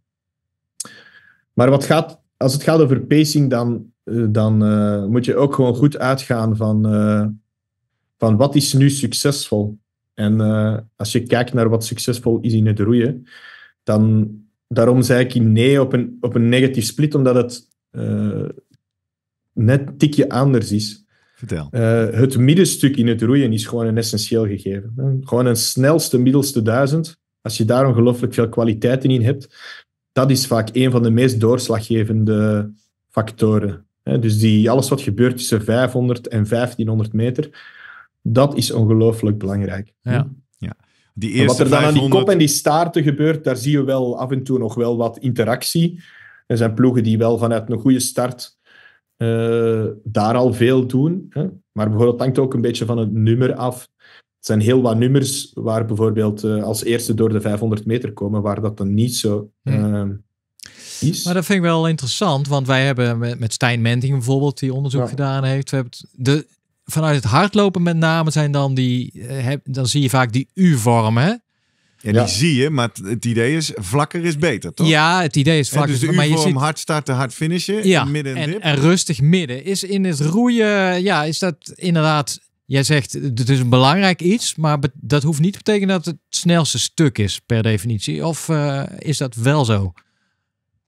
Maar wat gaat, als het gaat over pacing, dan, eh, dan eh, moet je ook gewoon goed uitgaan van, eh, van wat is nu succesvol. En als je kijkt naar wat succesvol is in het roeien, dan daarom zei ik nee op een, op een negatief split, omdat het net een tikje anders is. Vertel. Eh, het middenstuk in het roeien is gewoon een essentieel gegeven. Gewoon een snelste, middelste duizend. Als je daar ongelooflijk veel kwaliteiten in hebt, dat is vaak een van de meest doorslaggevende factoren. Dus die, alles wat gebeurt tussen 500 en 1500 meter, dat is ongelooflijk belangrijk. Ja. ja. Die eerste wat er dan aan die kop en die staarten gebeurt, daar zie je wel af en toe nog wel wat interactie. Er zijn ploegen die wel vanuit een goede start eh, daar al veel doen. Hè? Maar bijvoorbeeld hangt ook een beetje van het nummer af. Het zijn heel wat nummers waar bijvoorbeeld eh, als eerste door de 500 meter komen, waar dat dan niet zo hmm. eh, is. Maar dat vind ik wel interessant, want wij hebben met, met Stijn Menting bijvoorbeeld, die onderzoek gedaan heeft, de, vanuit het hardlopen met name zijn dan die, dan zie je vaak die U-vormen. Ja, die zie je, maar het idee is vlakker is beter, toch? Ja, het idee is dus vlakker. En dus de maar je hard starten, hard finishen, ja, en midden en, en, en, rustig midden. Is in het roeien, ja, is dat inderdaad... Jij zegt, het is een belangrijk iets, maar dat hoeft niet te betekenen dat het snelste stuk is, per definitie. Of eh, is dat wel zo?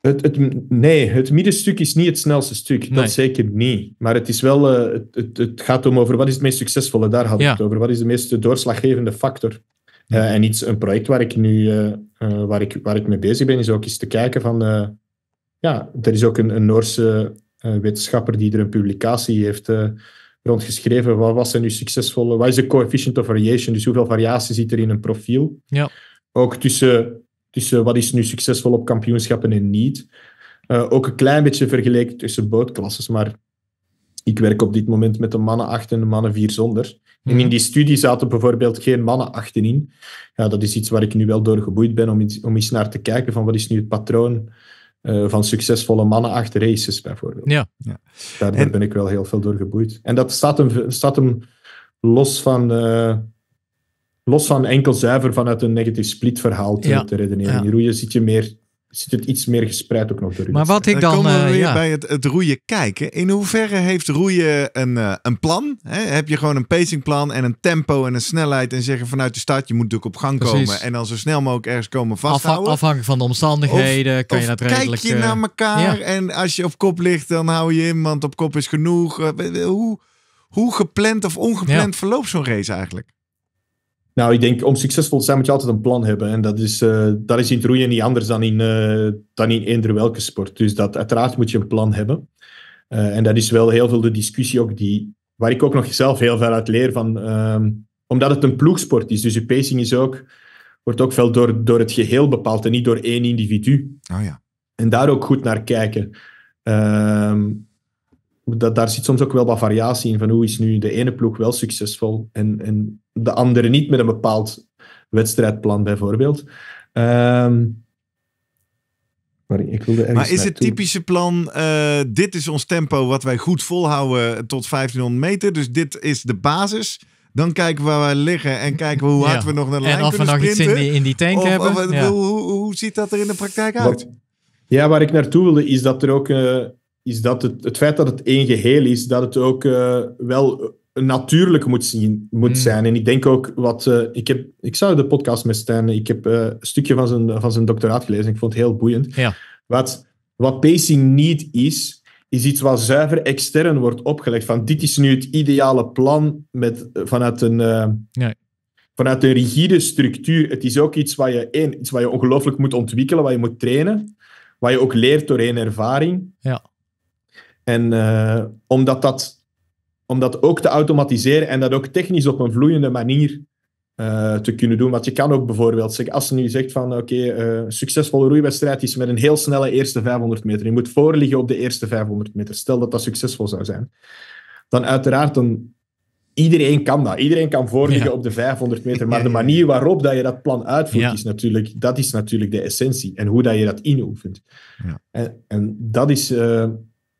Het, het, nee, het middenstuk is niet het snelste stuk. Dat zeker niet. Maar het, is wel, eh, het, het, gaat om over wat is het meest succesvolle. Daar had ik het over. Wat is de meest doorslaggevende factor? Eh, en iets, een project waar ik nu eh, eh, waar ik, waar ik mee bezig ben, is ook eens te kijken van... ja, er is ook een, een Noorse wetenschapper die er een publicatie heeft rondgeschreven. Wat was zijn nu succesvolle... Wat is de coefficient of variation? Dus hoeveel variatie zit er in een profiel? Ja. Ook tussen, tussen wat is nu succesvol op kampioenschappen en niet. ook een klein beetje vergeleken tussen bootklasses, maar... Ik werk op dit moment met de mannen 8 en de mannen 4 zonder in mhm. die studie zaten bijvoorbeeld geen mannen achterin. Ja, dat is iets waar ik nu wel door geboeid ben om, iets, om eens naar te kijken van wat is nu het patroon eh, van succesvolle mannen achter races bijvoorbeeld. Ja. ja. Daar, ben ik wel heel veel door geboeid. En dat staat hem, staat hem los van... Eh, los van enkel zuiver vanuit een negatief split verhaal te, redeneren. Ja. ziet zit je meer zit het iets meer gespreid ook nog door. Maar wat ik dan... dan komen we eh, weer bij het, roeien kijken. In hoeverre heeft roeien een, eh, een plan? Hè? Heb je gewoon een pacingplan en een tempo en een snelheid en zeggen vanuit de start je moet natuurlijk op gang komen en dan zo snel mogelijk ergens komen vasthouden? afhankelijk van de omstandigheden kan je dat redelijk... kijk je naar eh, elkaar en als je op kop ligt dan hou je in, want op kop is genoeg. Hoe, hoe gepland of ongepland verloopt zo'n race eigenlijk? Nou, ik denk om succesvol te zijn moet je altijd een plan hebben. En dat is, eh, dat is in het roeien niet anders dan in, eh, dan in eender welke sport. Dus dat, uiteraard moet je een plan hebben. Eh, en dat is wel heel veel de discussie ook die, waar ik ook nog zelf heel veel uit leer. Van, ehm, omdat het een ploegsport is. Dus je pacing is ook, wordt ook veel door, door het geheel bepaald en niet door één individu. Oh ja. En daar ook goed naar kijken. Ehm, dat, daar zit soms ook wel wat variatie in van hoe is nu de ene ploeg wel succesvol en, en de andere niet met een bepaald wedstrijdplan bijvoorbeeld. Ehm, maar, ik wilde maar is het typische plan, eh, dit is ons tempo wat wij goed volhouden tot 1500 meter, dus dit is de basis. Dan kijken we waar wij liggen en kijken we hoe hard we nog naar de lijn kunnen sprinten. En of we nog iets in die, in die tank hebben. ja. hoe, hoe, hoe, ziet dat er in de praktijk uit? ja, waar ik naartoe wilde is dat er ook... Eh, is dat het, het feit dat het één geheel is, dat het ook eh, wel natuurlijk moet, zien, moet hmm. zijn. En ik denk ook wat... Eh, ik, heb, ik zou de podcast met Stijn... Ik heb eh, een stukje van zijn, van zijn doctoraat gelezen. Ik vond het heel boeiend. Ja. Wat, wat pacing niet is, is iets wat zuiver extern wordt opgelegd. Van dit is nu het ideale plan met, vanuit een... vanuit een rigide structuur. Het is ook iets wat je, één, iets wat je ongelooflijk moet ontwikkelen, wat je moet trainen, wat je ook leert door één ervaring. Ja. En eh, omdat dat, om dat ook te automatiseren en dat ook technisch op een vloeiende manier eh, te kunnen doen. Want je kan ook bijvoorbeeld zeggen, als je nu zegt van oké, okay, uh, eh, succesvolle roeiwedstrijd is met een heel snelle eerste 500 meter. Je moet voorliggen op de eerste 500 meter. Stel dat dat succesvol zou zijn. Dan uiteraard dan iedereen kan dat. Iedereen kan voorliggen op de 500 meter. Maar de manier waarop dat je dat plan uitvoert, is natuurlijk, dat is natuurlijk de essentie. En hoe dat je dat inoefent. Ja. En, en, dat is,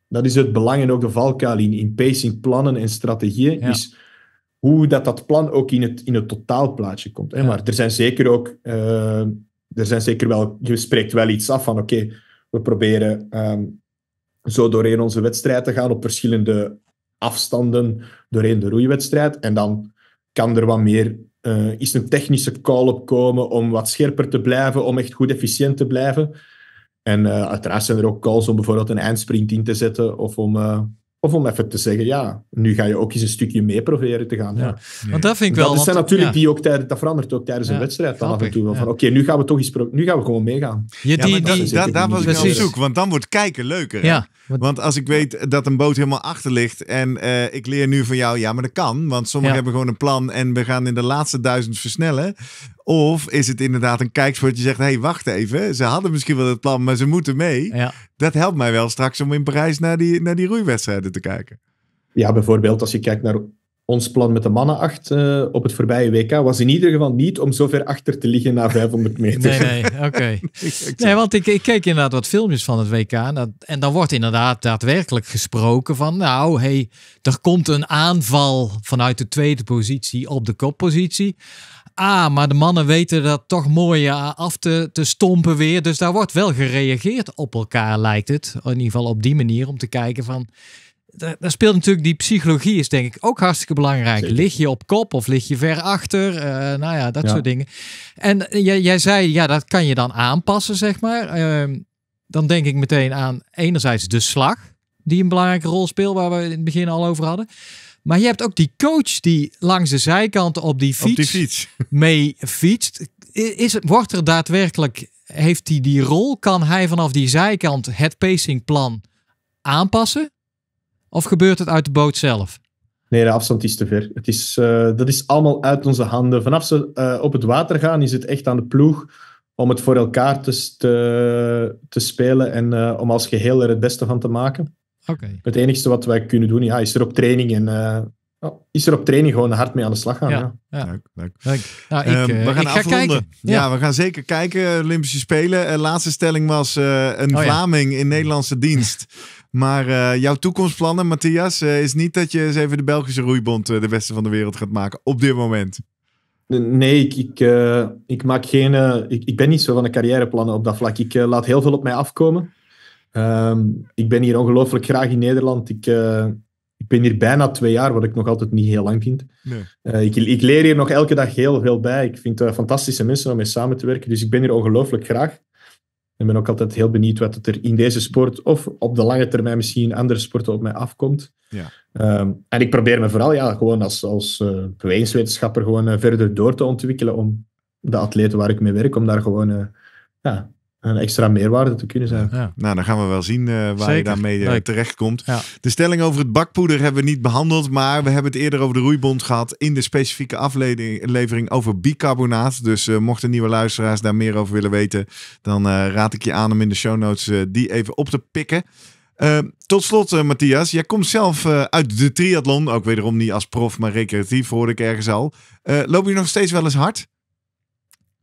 dat is het belang en ook de valkuil in, pacing, plannen en strategieën. Is hoe dat, dat plan ook in het, in het totaalplaatje komt. Hè? Maar er zijn zeker ook, eh, er zijn zeker wel, je spreekt wel iets af van oké, we proberen ehm, zo doorheen onze wedstrijd te gaan op verschillende afstanden doorheen de roeiwedstrijd. En dan kan er wat meer, uh, is een technische call op komen om wat scherper te blijven, om echt goed efficiënt te blijven. En eh, uiteraard zijn er ook calls om bijvoorbeeld een eindsprint in te zetten of om eh, of om even te zeggen, ja, nu ga je ook eens een stukje mee proberen te gaan. Ja. Want dat vind ik wel. Dat zijn natuurlijk die ook tijdens, dat verandert ook tijdens een wedstrijd dan af en toe. van oké, nu gaan we toch eens, nu gaan we gewoon meegaan. Ja, die, daar was ik op zoek, want dan wordt kijken leuker. Ja. want als ik weet dat een boot helemaal achter ligt en eh, ik leer nu van jou, ja, maar dat kan. Want sommigen hebben gewoon een plan en we gaan in de laatste duizend versnellen. Of is het inderdaad een kijksport? Je zegt: hé, hey, wacht even. Ze hadden misschien wel het plan, maar ze moeten mee. Ja dat helpt mij wel straks om in Parijs naar die, naar die roeiwedstrijden te kijken. Ja, bijvoorbeeld als je kijkt naar ons plan met de mannen acht eh, op het voorbije WK was in ieder geval niet om zo ver achter te liggen na 500 meter. Nee, nee, oké. nee, want ik, ik keek inderdaad wat filmpjes van het WK. En, dan wordt inderdaad daadwerkelijk gesproken van, nou, hey, er komt een aanval vanuit de tweede positie op de koppositie. Ah, maar de mannen weten dat toch mooi eh, af te, te stompen weer. Dus daar wordt wel gereageerd op elkaar, lijkt het. In ieder geval op die manier, om te kijken van... Daar, daar speelt natuurlijk die psychologie is denk ik ook hartstikke belangrijk. Lig je op kop of lig je ver achter? Eh, nou ja, dat soort dingen. En eh, jij, jij, zei, ja, dat kan je dan aanpassen, zeg maar. Ehm, dan denk ik meteen aan enerzijds de slag, die een belangrijke rol speelt, waar we in het begin al over hadden. Maar je hebt ook die coach die langs de zijkant op die fiets, fiets. mee fietst. Is het, wordt er daadwerkelijk, heeft hij die, die rol? Kan hij vanaf die zijkant het pacingplan aanpassen? Of gebeurt het uit de boot zelf? Nee, de afstand is te ver. Het is, eh, dat is allemaal uit onze handen. Vanaf ze eh, op het water gaan, is het echt aan de ploeg om het voor elkaar te, te, spelen en eh, om als geheel er het beste van te maken. Okay. Het enige wat wij kunnen doen, ja, is er op training en eh, oh, is er op training gewoon hard mee aan de slag gaan. Ja, Leuk, leuk. Nou, ehm, ik, eh, we gaan ik afronden. ja. we gaan zeker kijken. Eh, Olympische Spelen. laatste stelling was een oh, Vlaming in Nederlandse dienst. Maar jouw toekomstplannen, Matthias, is niet dat je eens even de Belgische roeibond de beste van de wereld gaat maken op dit moment. Nee, ik, ik maak geen. ik, ik ben niet zo van de carrièreplannen op dat vlak. Ik laat heel veel op mij afkomen. Ehm, ik ben hier ongelooflijk graag in Nederland. Ik, eh, ik ben hier bijna twee jaar, wat ik nog altijd niet heel lang vind. Eh, ik, ik, leer hier nog elke dag heel veel bij. Ik vind het fantastische mensen om mee samen te werken. Dus ik ben hier ongelooflijk graag. En ben ook altijd heel benieuwd wat er in deze sport of op de lange termijn misschien in andere sporten op mij afkomt. Ja. Ehm, en ik probeer me vooral ja, gewoon als, als eh, gewoon verder door te ontwikkelen om de atleten waar ik mee werk, om daar gewoon ja, een extra meerwaarde te kunnen zijn. Nou, dan gaan we wel zien eh, waar je daarmee eh, terecht komt. De stelling over het bakpoeder hebben we niet behandeld, maar we hebben het eerder over de roeibond gehad in de specifieke aflevering over bicarbonaat. Dus uh, mochten nieuwe luisteraars daar meer over willen weten, dan raad ik je aan om in de show notes die even op te pikken. Ehm, tot slot, Matthias, jij komt zelf uit de triathlon, ook wederom niet als prof, maar recreatief hoorde ik ergens al. loop je nog steeds wel eens hard?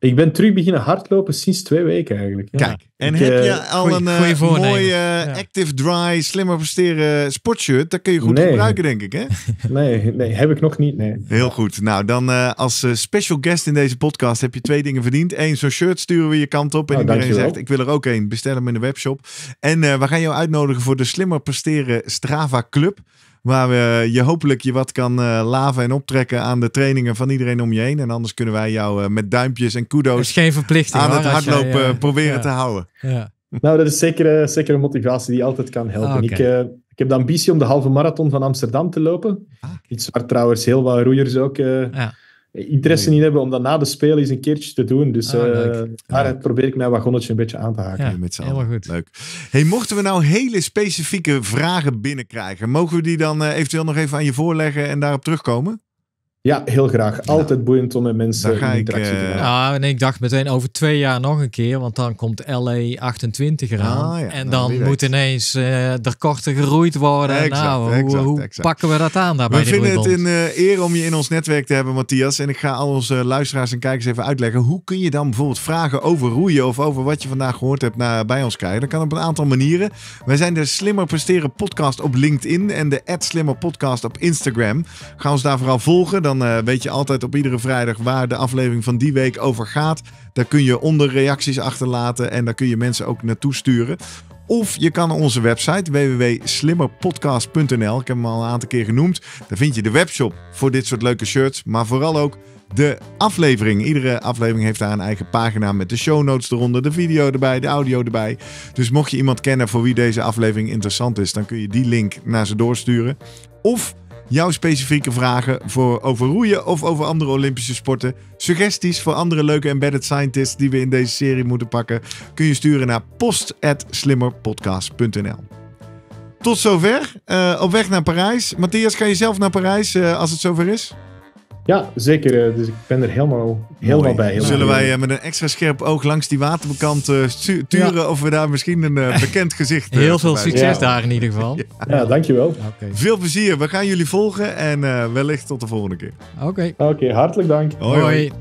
Ik ben terug beginnen hardlopen sinds twee weken eigenlijk. Kijk, en heb eh, je al een eh, mooie eh, Active Dry slimmer presteren sportshirt? Dat kun je goed gebruiken, denk ik, hè? nee, nee, heb ik nog niet, nee. Heel goed. Nou, dan als special guest in deze podcast heb je twee dingen verdiend. Eén, zo'n shirt sturen we je kant op. En nou, iedereen zegt, ik wil er ook één. Bestel hem in de webshop. En we gaan jou uitnodigen voor de Slimmer Presteren Strava Club. Waar je hopelijk je wat kan eh, laven en optrekken aan de trainingen van iedereen om je heen. En anders kunnen wij jou eh, met duimpjes en kudo's geen verplichting, aan het hardlopen eh, proberen te houden. Ja. Nou, dat is zeker, zeker een motivatie die altijd kan helpen. Ah, ik, heb de ambitie om de halve marathon van Amsterdam te lopen. Ah, Iets waar trouwens heel wat roeiers ook ja interesse niet hebben om dat na de spelen eens een keertje te doen. Dus ah, uh, daar probeer ik mijn wagonnetje een beetje aan te haken. met helemaal goed. Leuk. Hey, mochten we nou hele specifieke vragen binnenkrijgen, mogen we die dan eh, eventueel nog even aan je voorleggen en daarop terugkomen? Ja, heel graag. Altijd boeiend om met mensen in interactie te hebben eh, Ja, ah, en ik dacht meteen over twee jaar nog een keer, want dan komt LA 28 ah, eraan. en nou, dan moet ineens uh, er korter geroeid worden. nou, hoe, pakken we dat aan daarbij? We vinden het een eh, eer om je in ons netwerk te hebben, Matthias. En ik ga al onze luisteraars en kijkers even uitleggen. Hoe kun je dan bijvoorbeeld vragen over roeien of over wat je vandaag gehoord hebt naar, bij ons krijgen? Dat kan op een aantal manieren. Wij zijn de Slimmer Presteren podcast op LinkedIn en de Slimmer podcast op Instagram. Ga ons daar vooral volgen. Dan eh, weet je altijd op iedere vrijdag waar de aflevering van die week over gaat. Daar kun je onder reacties achterlaten en daar kun je mensen ook naartoe sturen. Of je kan onze website www.slimmerpodcast.nl. Ik heb hem al een aantal keer genoemd. Daar vind je de webshop voor dit soort leuke shirts. Maar vooral ook de aflevering. Iedere aflevering heeft daar een eigen pagina met de show notes eronder, de video erbij, de audio erbij. Dus mocht je iemand kennen voor wie deze aflevering interessant is, dan kun je die link naar ze doorsturen. Of jouw specifieke vragen voor over roeien of over andere Olympische sporten. Suggesties voor andere leuke embedded scientists die we in deze serie moeten pakken, kun je sturen naar post.slimmerpodcast.nl. Tot zover. Eh, op weg naar Parijs. Matthias, ga je zelf naar Parijs eh, als het zover is? Ja, zeker. Eh, dus ik ben er helemaal, helemaal bij. Helemaal Zullen wij eh, met een extra scherp oog langs die waterbekant eh, turen of we daar misschien een bekend gezicht hebben? Heel veel succes daar in ieder geval. Ja, dankjewel. Okay. Veel plezier. We gaan jullie volgen en wellicht tot de volgende keer. Oké. Oké, hartelijk dank. Hoi. hoi.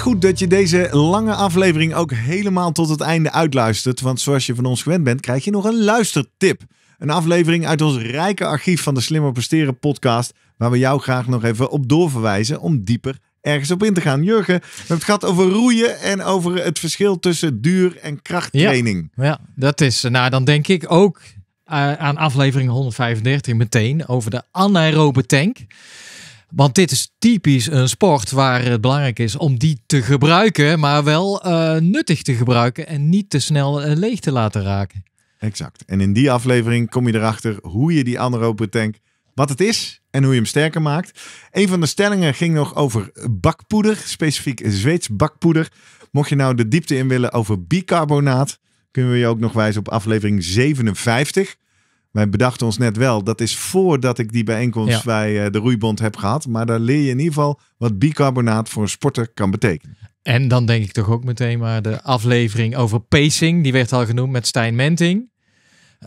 goed dat je deze lange aflevering ook helemaal tot het einde uitluistert. Want zoals je van ons gewend bent, krijg je nog een luistertip. Een aflevering uit ons rijke archief van de Slimmer Presteren podcast. Waar we jou graag nog even op doorverwijzen om dieper ergens op in te gaan. Jurgen, we hebben het gehad over roeien en over het verschil tussen duur- en krachttraining. Ja, dat is. Nou, dan denk ik ook eh, aan aflevering 135 meteen over de anaerobe tank. Want dit is typisch een sport waar het belangrijk is om die te gebruiken, maar wel eh, nuttig te gebruiken en niet te snel eh, leeg te laten raken. Exact. En in die aflevering kom je erachter hoe je die anaerobe tank, wat het is en hoe je hem sterker maakt. Een van de stellingen ging nog over bakpoeder, specifiek Zweeds bakpoeder. Mocht je nou de diepte in willen over bicarbonaat, kunnen we je ook nog wijzen op aflevering 57 wij bedachten ons net wel, dat is voordat ik die bijeenkomst bij eh, de Roeibond heb gehad. Maar daar leer je in ieder geval wat bicarbonaat voor een sporter kan betekenen. En dan denk ik toch ook meteen maar de aflevering over pacing. Die werd al genoemd met Stijn Menting.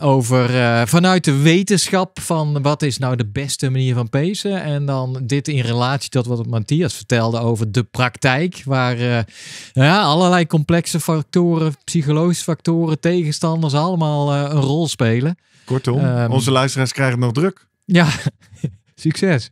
Over eh, vanuit de wetenschap van wat is nou de beste manier van pacen. En dan dit in relatie tot wat Matthias vertelde over de praktijk. Waar eh, ja, allerlei complexe factoren, psychologische factoren, tegenstanders allemaal een rol spelen. Kortom, ehm, onze luisteraars krijgen nog druk. Ja, succes.